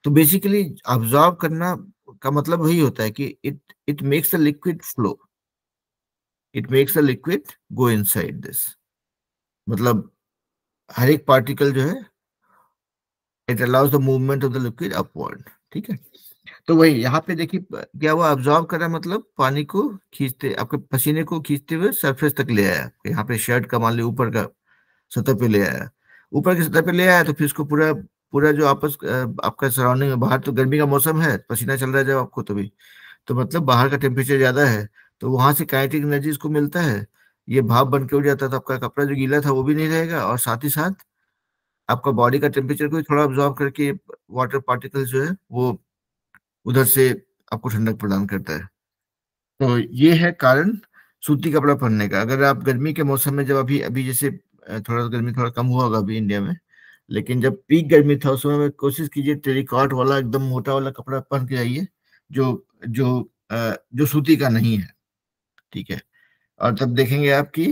[SPEAKER 1] तो बेसिकली ऑब्जॉर्व करना का मतलब वही होता है कि it it makes the liquid flow it makes a liquid go inside this मतलब हर एक पार्टिकल जो है it allows the movement of the liquid upward ठीक है तो वही यहाँ पे देखिए क्या वो ऑब्जॉर्व करा मतलब पानी को खींचते आपके पसीने को खींचते हुए सरफेस तक ले आया यहाँ पे शर्ट का मान ली ऊपर का सतह पे ले आया ऊपर की सतह पे ले आया तो फिर इसको पूरा पूरा जो आपस आपका सराउंडिंग बाहर तो गर्मी का मौसम है पसीना चल रहा है जब आपको तभी तो मतलब बाहर का टेम्परेचर ज्यादा है तो वहां से कायटिक एनर्जी इसको मिलता है ये भाप बन के उठ जाता है तो आपका कपड़ा जो गीला था वो भी नहीं रहेगा और साथ ही साथ आपका बॉडी का टेम्परेचर को थोड़ा ऑब्जॉर्व करके वाटर पार्टिकल जो है वो उधर से आपको ठंडक प्रदान करता है तो ये है कारण सूती कपड़ा पहनने का अगर आप गर्मी के मौसम में जब अभी अभी जैसे थोड़ा गर्मी थोड़ा कम हुआ होगा अभी इंडिया में लेकिन जब पीक गर्मी था उस समय कोशिश कीजिए टेरिकॉट वाला एकदम मोटा वाला कपड़ा पहन के जाइए जो जो जो सूती का नहीं है ठीक है और जब देखेंगे आपकी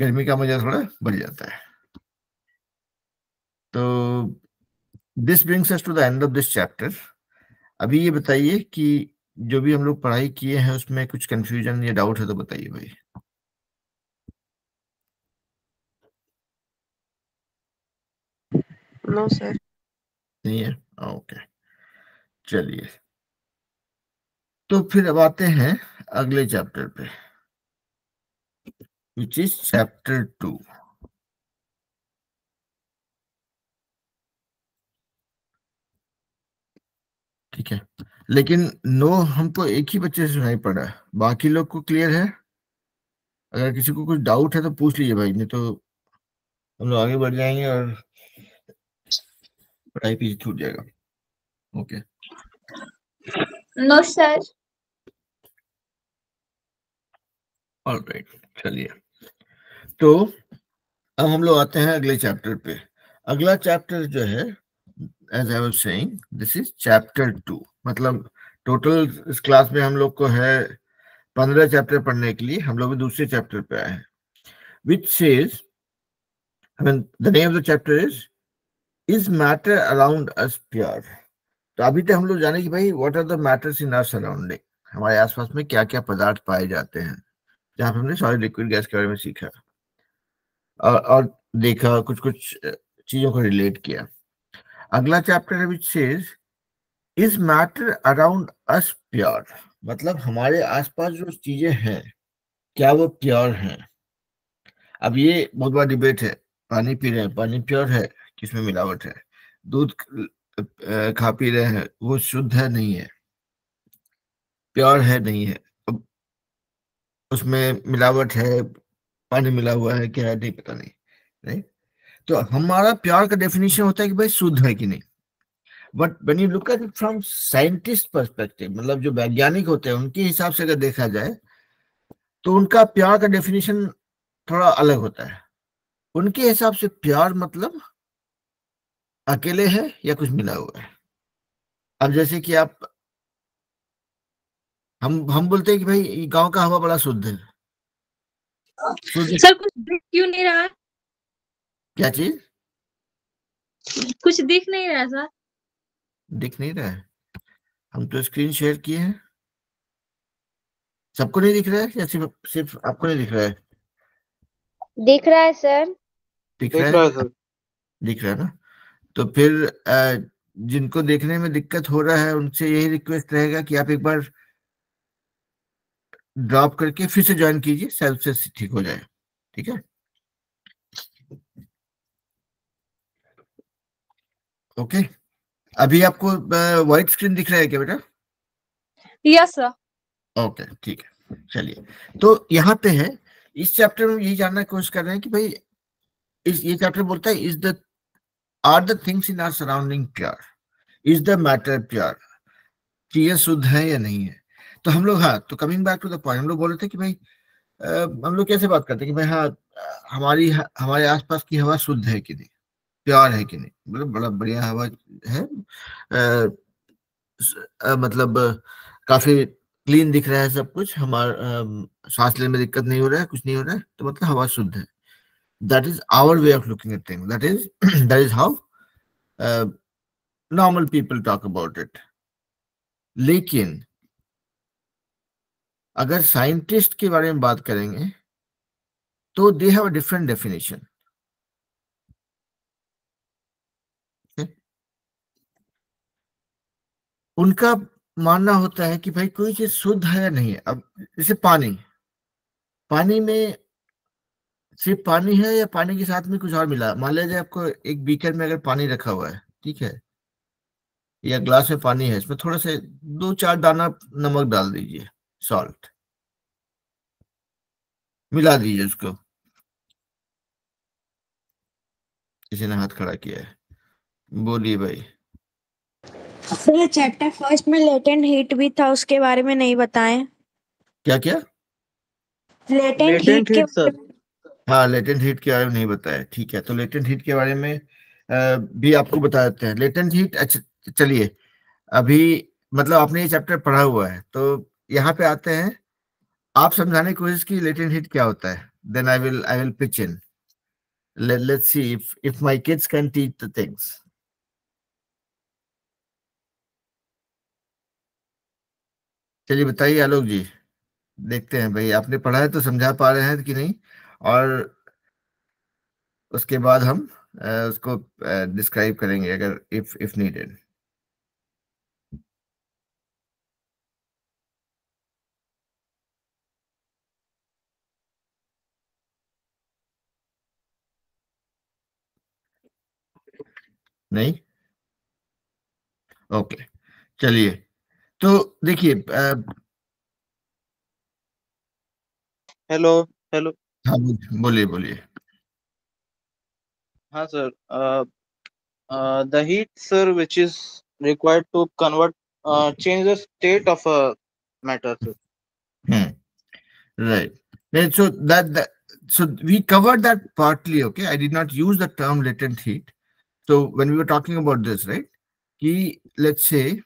[SPEAKER 1] गर्मी का मजा थोड़ा बढ़ जाता है तो this brings us to the end of this chapter अभी ये बताइए कि जो भी हम लोग पढ़ाई किए हैं उसमें कुछ कंफ्यूजन या डाउट है तो बताइए भाई नो सर नहीं है ओके हाँ, चलिए तो फिर अब आते हैं अगले चैप्टर पे विच इज चैप्टर टू ठीक है लेकिन नो हमको एक ही बच्चे से सुनाई पड़ा है बाकी लोग को क्लियर है अगर किसी को कुछ डाउट है तो पूछ लीजिए भाई नहीं तो हम लोग आगे बढ़ जाएंगे और पढ़ाई पीछे छूट जाएगा ओके नो सर ऑलराइट चलिए तो अब हम लोग आते हैं अगले चैप्टर पे अगला चैप्टर जो है as I was saying this is chapter two मतलब टोटल इस क्लास में हम लोग को है पंद्रह चैप्टर पढ़ने के लिए हम लोग दूसरे चैप्टर पे आए हैं which says the name of the chapter is is matter around us pure तो अभी तक तो हम लोग जाने की भाई what are the matters in are surrounding हमारे आसपास में क्या क्या पदार्थ पाए जाते हैं जहाँ पे हमने सारे लिक्विड गैस के बारे में सीखा और, और देखा कुछ कुछ चीजों को रिलेट किया अगला चैप्टर है which says is matter around us pure मतलब हमारे आसपास जो चीजें हैं क्या वो प्योर हैं अब ये बहुत बड़ा डिबेट है पानी पी रहे हैं पानी प्योर है किसमें मिलावट है दूध खा पी रहे हैं वो शुद्ध है नहीं है प्योर है नहीं है उसमें मिलावट है पानी मिला हुआ है क्या है नहीं पता नहीं नहीं तो हमारा प्यार का डेफिनेशन होता है कि भाई शुद्ध है कि नहीं but when you look at it from scientist perspective मतलब जो वैज्ञानिक होते हैं उनके हिसाब से अगर देखा जाए तो उनका प्यार का डेफिनेशन थोड़ा अलग होता है उनके हिसाब से प्यार मतलब अकेले है या कुछ मिला हुआ है अब जैसे कि आप हम हम बोलते हैं कि भाई गांव का हवा बड़ा शुद्ध है सर कुछ दिख क्यों नहीं रहा क्या चीज कुछ दिख नहीं रहा सर दिख नहीं रहा है हम तो स्क्रीन शेयर किए हैं सबको नहीं दिख रहा है या सिर्फ सिर्फ आपको नहीं दिख रहा है दिख रहा है सर दिख रहा है दिख रहा है ना तो फिर जिनको देखने में दिक्कत हो रहा है उनसे यही रिक्वेस्ट रहेगा कि आप एक बार ड्रॉप करके फिर से ज्वाइन कीजिए सेल्फ से ठीक हो जाए ठीक है ओके अभी आपको व्हाइट स्क्रीन दिख रहा है क्या बेटा यस सर ओके ठीक है चलिए तो यहाँ पे है इस चैप्टर में यही जानना कोशिश कर रहे हैं कि भाई इस ये चैप्टर बोलता है is the are the things in are surrounding pure is the matter pure चीजें शुद्ध है या नहीं है तो हम लोग हाँ तो coming back to the point हम लोग बोल रहे थे कि भाई आ, हम लोग कैसे बात करते हैं कि भाई हाँ हमारी हमारे आसपास की हवा शुद्ध है कि नहीं प्यार है कि नहीं मतलब बड़ा बढ़िया हवा है आ, आ, मतलब काफी क्लीन दिख रहा है सब कुछ हमारा सांस लेने में दिक्कत नहीं हो रहा है कुछ नहीं हो रहा है तो मतलब हवा शुद्ध है that is our way of looking at thing that is that is how normal people talk about it लेकिन अगर साइंटिस्ट के बारे में बात करेंगे तो दे हैव डिफरेंट डेफिनेशन उनका मानना होता है कि भाई कोई चीज शुद्ध है या नहीं है अब जैसे पानी पानी में सिर्फ पानी है या पानी के साथ में कुछ और मिला मान लीजिए आपको एक बीकर में अगर पानी रखा हुआ है ठीक है या ग्लास में पानी है इसमें थोड़ा सा दो चार दाना नमक डाल दीजिए सॉल्ट मिला दीजिए उसको किसी ने हाथ खड़ा किया है बोलिए भाई सर चैप्टर फर्स्ट में लेटेंट हीट भी था उसके बारे में नहीं बताएं क्या क्या लेटेंट हीट के हाँ लेटेंट हीट के बारे में नहीं बताया ठीक है तो लेटेंट हीट के बारे में आ, भी आपको बता देते हैं लेटेंट हीट अच्छा चलिए अभी मतलब आपने ये चैप्टर पढ़ा हुआ है तो यहाँ पे आते हैं आप समझाने की कोशिश की लेटेंट हिट क्या होता है then I will I will pitch in let's see if if my kids can teach the things चलिए बताइए आलोक जी देखते हैं भाई आपने पढ़ा है तो समझा पा रहे हैं कि नहीं और उसके बाद हम उसको डिस्क्राइब करेंगे अगर इफ इफ नीडेड नहीं ओके चलिए तो देखिए हेलो हेलो हाँ बोलिए बोलिए हाँ sir the heat sir which is required to convert uh, change the state of a matter sir. Hmm. right and so that, that so we covered that partly okay i did not use the term latent heat So when we were talking about this, right? Key, let's say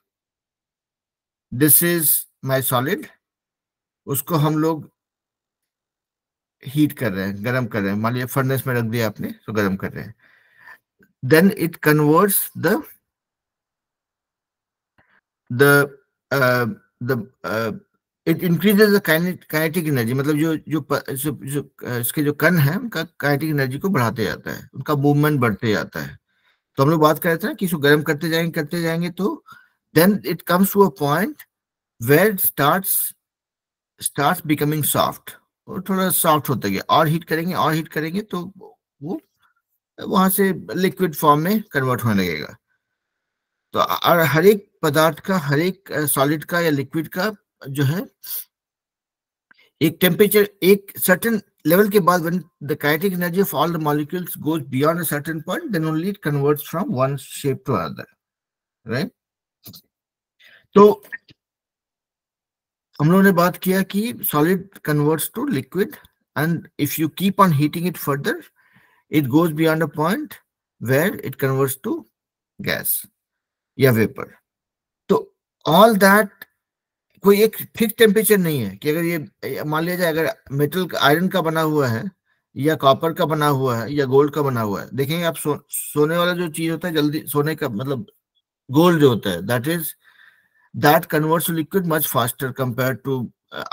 [SPEAKER 1] this is my solid. उसको हम लोग heat कर रहे हैं गर्म कर रहे हैं मान लिया फर्नेस में रख दिया आपने तो गर्म कर रहे हैं then it converts the the the it increases the kinetic energy मतलब जो जो, जो, जो uh, इसके जो कण है उनका काइनेटिक एनर्जी को बढ़ाते जाता है उनका मूवमेंट बढ़ते जाता है तो हम लोग बात कर रहे थे ना कि इसको गर्म करते जाएंगे करते जाएंगे तो then it comes to a point where starts starts becoming soft और थोड़ा सॉफ्ट होता गया और हीट करेंगे और हीट करेंगे तो वो वहां से लिक्विड फॉर्म में कन्वर्ट होने लगेगा तो और हर एक पदार्थ का हर एक सॉलिड का या लिक्विड का जो है एक टेम्परेचर एक certain level ke baad, when the kinetic energy of all the molecules goes beyond a certain point, then only it converts from one shape to another, right? So, हम लोगों ने बात किया कि solid converts to liquid and if you keep on heating it further it goes beyond a point where it converts to gas yeah vapor so all that कोई एक fix temperature नहीं है कि अगर ये मान लिया जाए अगर मेटल आयरन का बना हुआ है या कॉपर का बना हुआ है या गोल्ड का बना हुआ है देखेंगे आप सो, सोने वाला जो चीज होता है जल्दी सोने का मतलब गोल्ड जो होता है that is that converts liquid much faster compare to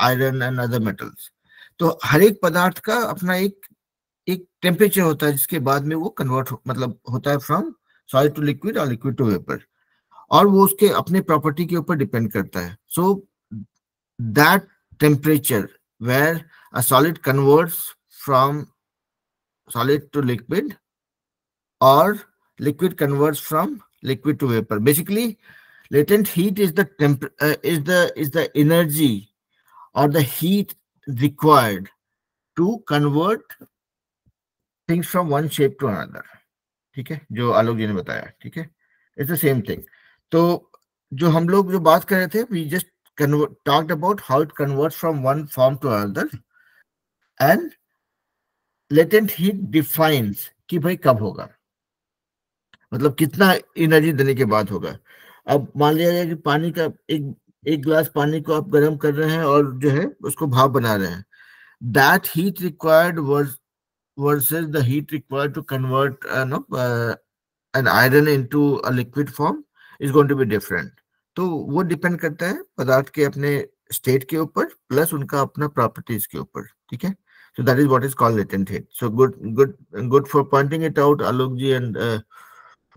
[SPEAKER 1] iron and other metals तो हर एक पदार्थ का अपना एक एक टेम्परेचर होता है जिसके बाद में वो कन्वर्ट मतलब होता है फ्रॉम सॉलिड टू लिक्विड और लिक्विड टू वेपर और वो उसके अपने प्रॉपर्टी के ऊपर डिपेंड करता है सो so, that temperature where a solid converts from solid to liquid or liquid converts from liquid to vapor basically latent heat is the temp uh, is the is the energy or the heat required to convert things from one shape to another ठीक है जो आलोक जी ने बताया ठीक है it's the same thing तो जो हम लोग जो बात कर रहे थे we just talked about how it converts from one form to another and latent heat defines कि भाई कब होगा मतलब कितना एनर्जी देने के बाद होगा अब मान लिया जाए कि पानी का एक एक ग्लास पानी को आप गर्म कर रहे हैं और जो है उसको भाव बना रहे हैं that heat required versus the heat required to convert an iron into a liquid form is going to be different तो वो डिपेंड करता है पदार्थ के अपने स्टेट के ऊपर प्लस उनका अपना प्रॉपर्टीज के ऊपर ठीक है so that is what is called latent heat so good good good for pointing it out Alok ji and uh,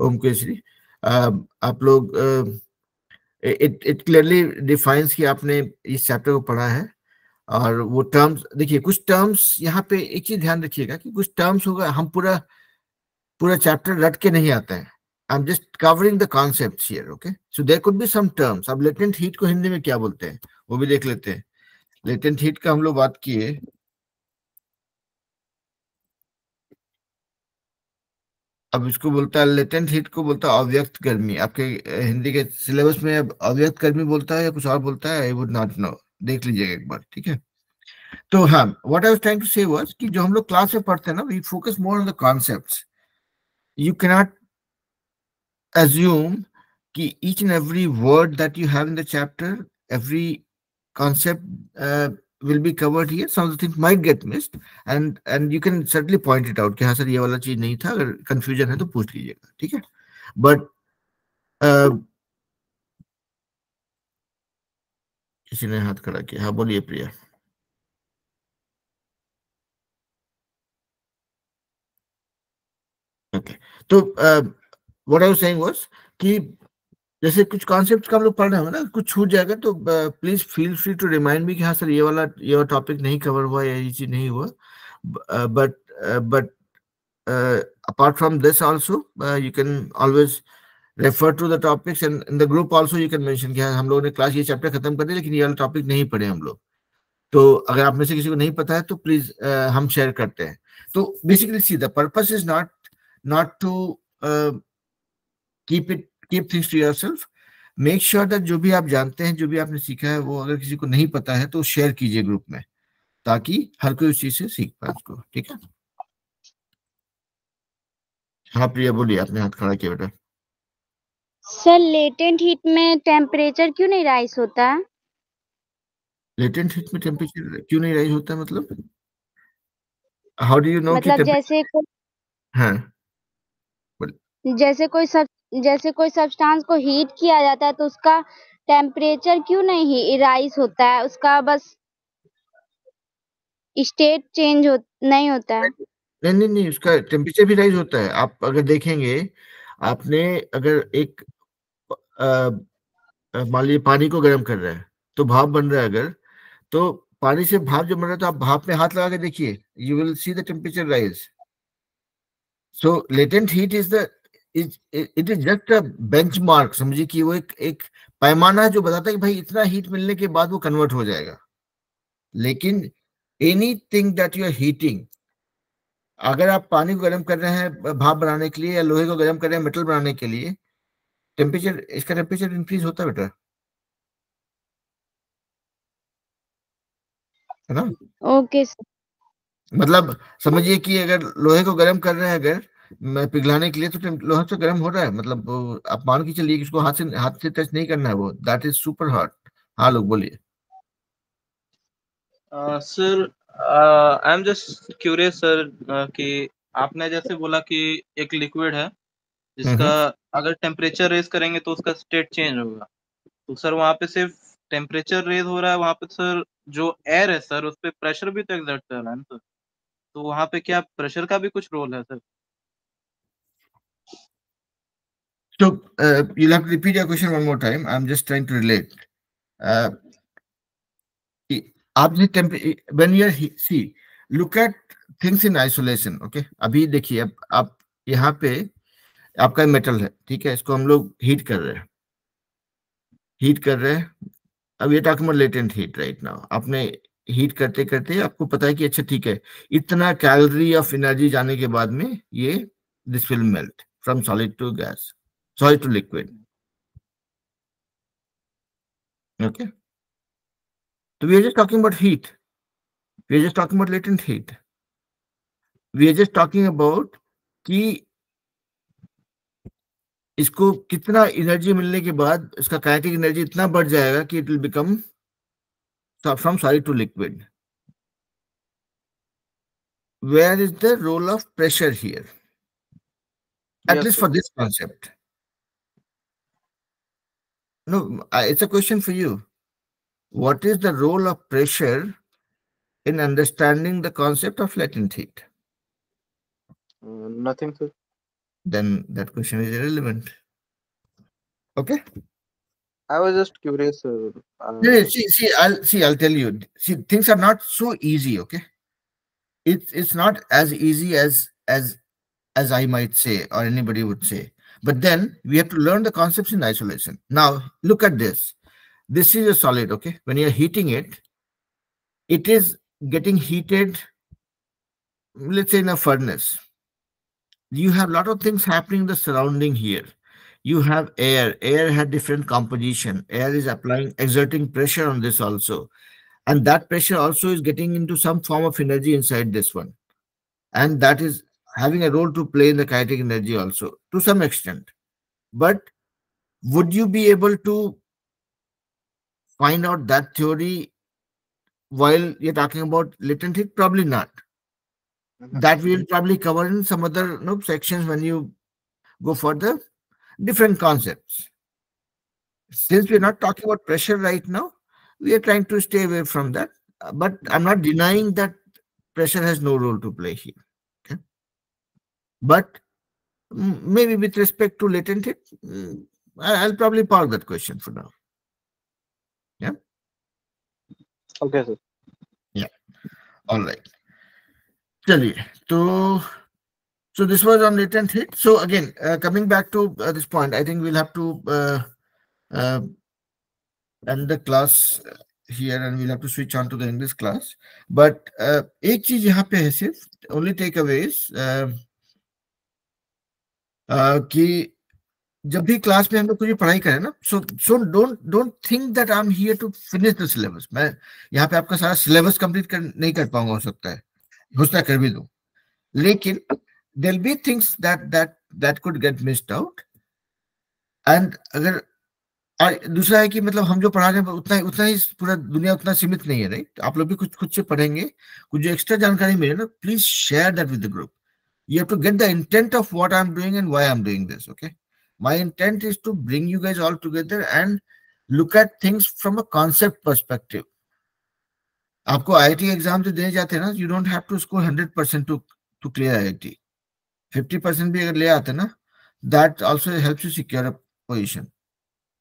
[SPEAKER 1] Om omkeshri um, आप लोग इट इट क्लियरली डिफाइंस कि आपने इस चैप्टर को पढ़ा है और वो टर्म्स देखिए कुछ टर्म्स यहाँ पे एक चीज ध्यान रखिएगा कि कुछ टर्म्स होगा हम पूरा पूरा चैप्टर रट के नहीं आते हैं I'm just covering the concepts here, okay? So there could be some terms. अब latent heat को हिंदी में क्या बोलते हैं वो भी देख लेते हैं latent heat का हम लोग बात किए अब इसको बोलता है लेटेंट हीट को बोलता है अव्यक्त गर्मी आपके हिंदी के सिलेबस में अब अव्यक्त गर्मी बोलता है या कुछ और बोलता है आई वुड नॉट नो देख लीजिएगा एक बार ठीक है तो हाँ what I was trying to say was कि जो हम लोग क्लास में पढ़ते हैं ना we focus more on the concepts you cannot assume each and every word that you have in the chapter, every concept uh, will be covered here. Some of the things might get missed, and and you can certainly point it out. कि हाँ sir ये वाला चीज नहीं था confusion है तो पूछ लीजिएगा Okay, But किसी uh, ने हाथ खड़ा किया हाँ बोलिए Priya okay. so. uh, what I saying was कि जैसे कुछ कॉन्सेप्ट का हम लोग पढ़ रहे हो ना कुछ छूट जाएगा तो please feel free to remind me कि हाँ सर ये वाला ये वाला टॉपिक नहीं कवर हुआ या ये चीज नहीं हुआ but but apart from this also you can always refer to the topics and in the group also you can mention कि हाँ, हम लोगों ने क्लास ये चैप्टर खत्म कर दिया लेकिन ये वाला टॉपिक नहीं पढ़े हम लोग तो अगर आप में से किसी को नहीं पता है तो प्लीज uh, हम शेयर करते हैं तो basically see the purpose is not not to keep it keep things to yourself make sure that जो भी आप जानते हैं जो भी आपने सीखा है वो अगर किसी को नहीं पता है तो शेयर कीजिए ग्रुप में ताकि हर कोई उस चीज से सीख पाए उसको ठीक है हाँ प्रिया बोलिए आपने हाथ खड़ा किया बेटा सर लेटेंट हीट में टेम्परेचर क्यों नहीं राइज होता लेटेंट हीट में टेम्परेचर क्यों नहीं राइज होता मतलब हाउ डू यू नो मतलब जैसे को... हाँ जैसे कोई हाँ। सब जैसे कोई सब्सटेंस को हीट किया जाता है तो उसका टेम्परेचर क्यों नहीं राइज होता है उसका बस स्टेट चेंज हो, नहीं होता है नहीं नहीं नहीं उसका टेम्परेचर भी राइज होता है आप अगर देखेंगे आपने अगर एक मान लीजिए पानी को गर्म कर रहा है तो भाप बन रहा है अगर तो पानी से भाप जो बन रहा है तो आप भाप में हाथ लगा के देखिए you will see the temperature rise so latent heat is the it is just a benchmark समझिए कि वो एक एक पैमाना है जो बताता है कि भाई इतना हीट मिलने के बाद वो कन्वर्ट हो जाएगा लेकिन anything that you are heating अगर आप पानी को गर्म कर रहे हैं भाप बनाने के लिए या लोहे को गर्म कर रहे हैं मेटल बनाने के लिए टेम्परेचर इसका टेम्परेचर इंक्रीज होता है बेटा है ना ओके okay, मतलब समझिए कि अगर लोहे को गर्म कर रहे हैं अगर मैं पिघलाने के लिए तो लोहा तो गर्म हो रहा है मतलब आप मान के चलिए इसको हाथ से हाथ से टच नहीं करना है वो दैट इज सुपर हॉट हाँ लोग बोलिए sir I am just curious sir कि आपने जैसे बोला कि एक लिक्विड है जिसका अगर टेम्परेचर रेज करेंगे तो उसका स्टेट चेंज होगा तो सर वहाँ पे सिर्फ टेम्परेचर रेज हो रहा है वहाँ पे सर जो एयर है सर उस पर प्रेशर भी तो एग्जर्ट कर रहा है ना सर तो वहाँ पे क्या प्रेशर का भी कुछ रोल है sir So uh, you'll have to repeat your question one more time. I'm just trying to relate. Uh, when you see, look at things in isolation. Okay. अभी देखिए अब आप यहाँ पे आपका मेटल है ठीक है इसको हम लोग हीट कर रहे हैं हीट कर रहे हैं अब ये talking latent heat right now आपने हीट करते करते आपको पता है कि अच्छा ठीक है इतना कैलोरी ऑफ एनर्जी जाने के बाद में ये this will melt from solid to gas solid to liquid okay so we are just talking about heat we are just talking about latent heat we are just talking about ki इसको कितना energy मिलने के बाद इसका kinetic energy इतना बढ़ जाएगा कि it will become from solid to liquid where is the role of pressure here at least for this concept No, it's a question for you. What is the role of pressure in understanding the concept of latent heat? Uh, nothing, sir. Then that question is irrelevant. Okay. I was just curious. Uh, uh see, see, I'll see. I'll tell you. See, things are not so easy. Okay, it's it's not as easy as as as I might say or anybody would say. But then we have to learn the concepts in isolation. Now, look at this. This is a solid, okay? When you're heating it, it is getting heated, let's say in a furnace. You have a lot of things happening in the surrounding here. You have air. Air had different composition. Air is applying, exerting pressure on this also. And that pressure also is getting into some form of energy inside this one. And that is having a role to play in the kinetic energy also to some extent but would you be able to find out that theory while you're talking about latent heat probably not that we'll probably cover in some other you know, sections when you go further different concepts since we're not talking about pressure right now we are trying to stay away from that but i'm not denying that pressure has no role to play here but maybe with respect to latent heat, mm, I'll probably park that question for now. Yeah. Okay, sir. Yeah. All right. Chaliye. So, so this was on latent hit. So again, uh, coming back to uh, this point, I think we'll have to uh, end um, the class here and we'll have to switch on to the English class. But uh, एक चीज यहाँ only takeaways. Uh, कि जब भी class में हम लोग कुछ पढ़ाई करें ना so so don't don't think that I am here to finish the syllabus मैं यहाँ पे आपका सारा सिलेबस कंप्लीट कर नहीं कर पाऊंगा हो सकता है हो सकता कर भी दू लेकिन there be things that that that could get missed out and अगर दूसरा है कि मतलब हम जो पढ़ा रहे हैं उतना ही उतना ही पूरा दुनिया उतना सीमित नहीं है राइट आप लोग भी कुछ कुछ से पढ़ेंगे कुछ जो एक्स्ट्रा जानकारी मिले ना please share that with the group you have to get the intent of what i'm doing and why i'm doing this okay my intent is to bring you guys all together and look at things from a concept perspective आपको IIT exam जो देने जाते हैं ना you don't have to score 100 percent to to clear IIT 50 percent भी अगर ले आते ना that also helps you secure a position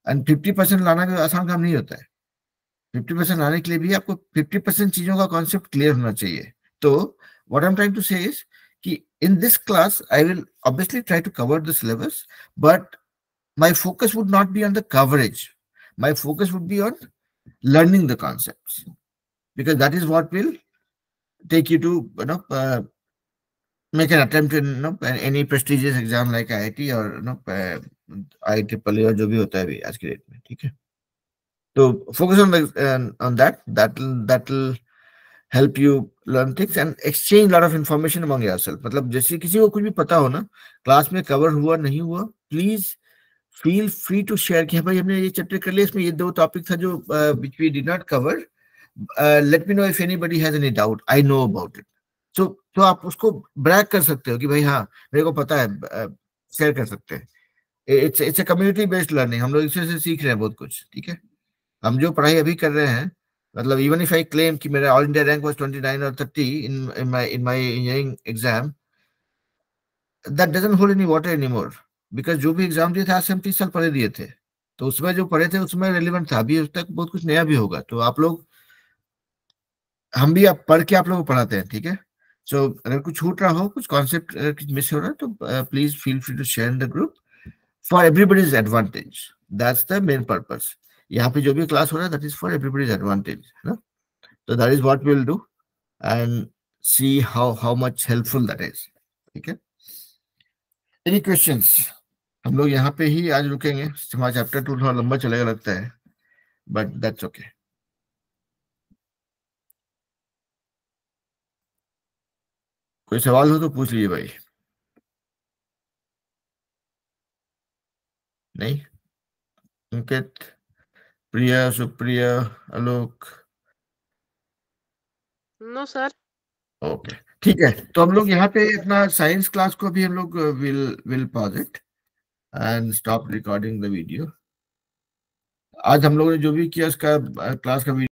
[SPEAKER 1] and 50 percent लाना भी आसान काम नहीं होता है 50 परसेंट लाने के लिए भी आपको 50 परसेंट चीजों का कॉन्सेप्ट क्लियर होना चाहिए तो what I am trying to say is in this class, I will obviously try to cover the syllabus, but my focus would not be on the coverage. My focus would be on learning the concepts because that is what will take you to you know uh, make an attempt in you know, any prestigious exam like IIT or you know uh, IEEE or whatever भी focus on the uh, on that that that will help you learn things and exchange lot of information among yourself मतलब जैसे किसी को कुछ भी पता हो ना क्लास में कवर हुआ नहीं हुआ please feel free to share कि हाँ भाई हमने ये चैप्टर कर लिया इसमें ये दो टॉपिक था जो which we did not cover let me know if anybody has any doubt I know about it तो तो आप उसको ब्रैक कर सकते हो कि भाई हाँ मेरे को पता है शेयर uh, कर सकते हैं it's it's community based learning हम लोग इससे सीख रहे हैं बहुत कुछ ठीक है हम जो पढ़ाई अभी कर रहे हैं मतलब इवन इफ आई क्लेम कि मेरा ऑल इंडिया रैंक वाज 29 और 30 in in my in my engineering exam that doesn't hold any water anymore because जो भी एग्जाम दिए थे आज से हम 30 साल पहले दिए थे तो उसमें जो पढ़े थे उसमें रेलिवेंट था अभी तक बहुत कुछ नया भी होगा तो आप लोग हम भी आप पढ़ के आप लोग पढ़ाते हैं ठीक है सो अगर कुछ छूट रहा हो कुछ कॉन्सेप्ट मिस हो रहा है तो please feel free to share in the group for everybody's advantage that's the main purpose यहाँ पे जो भी क्लास हो रहा है that is for everybody's advantage है ना तो that is what will do and see how how much helpful that is ठीक है एनी क्वेश्चन हम लोग यहाँ पे ही आज रुकेंगे हमारा चैप्टर टू थोड़ा लंबा चलेगा लगता है बट दैट्स ओके कोई सवाल हो तो पूछ लीजिए भाई नहीं Ankit Priya Supriya Alok no sir okay ठीक है तो हम लोग यहाँ पे अपना साइंस क्लास को भी हम लोग will will pause it and stop recording the video आज हम लोगों ने जो भी किया उसका क्लास uh, का वीडियो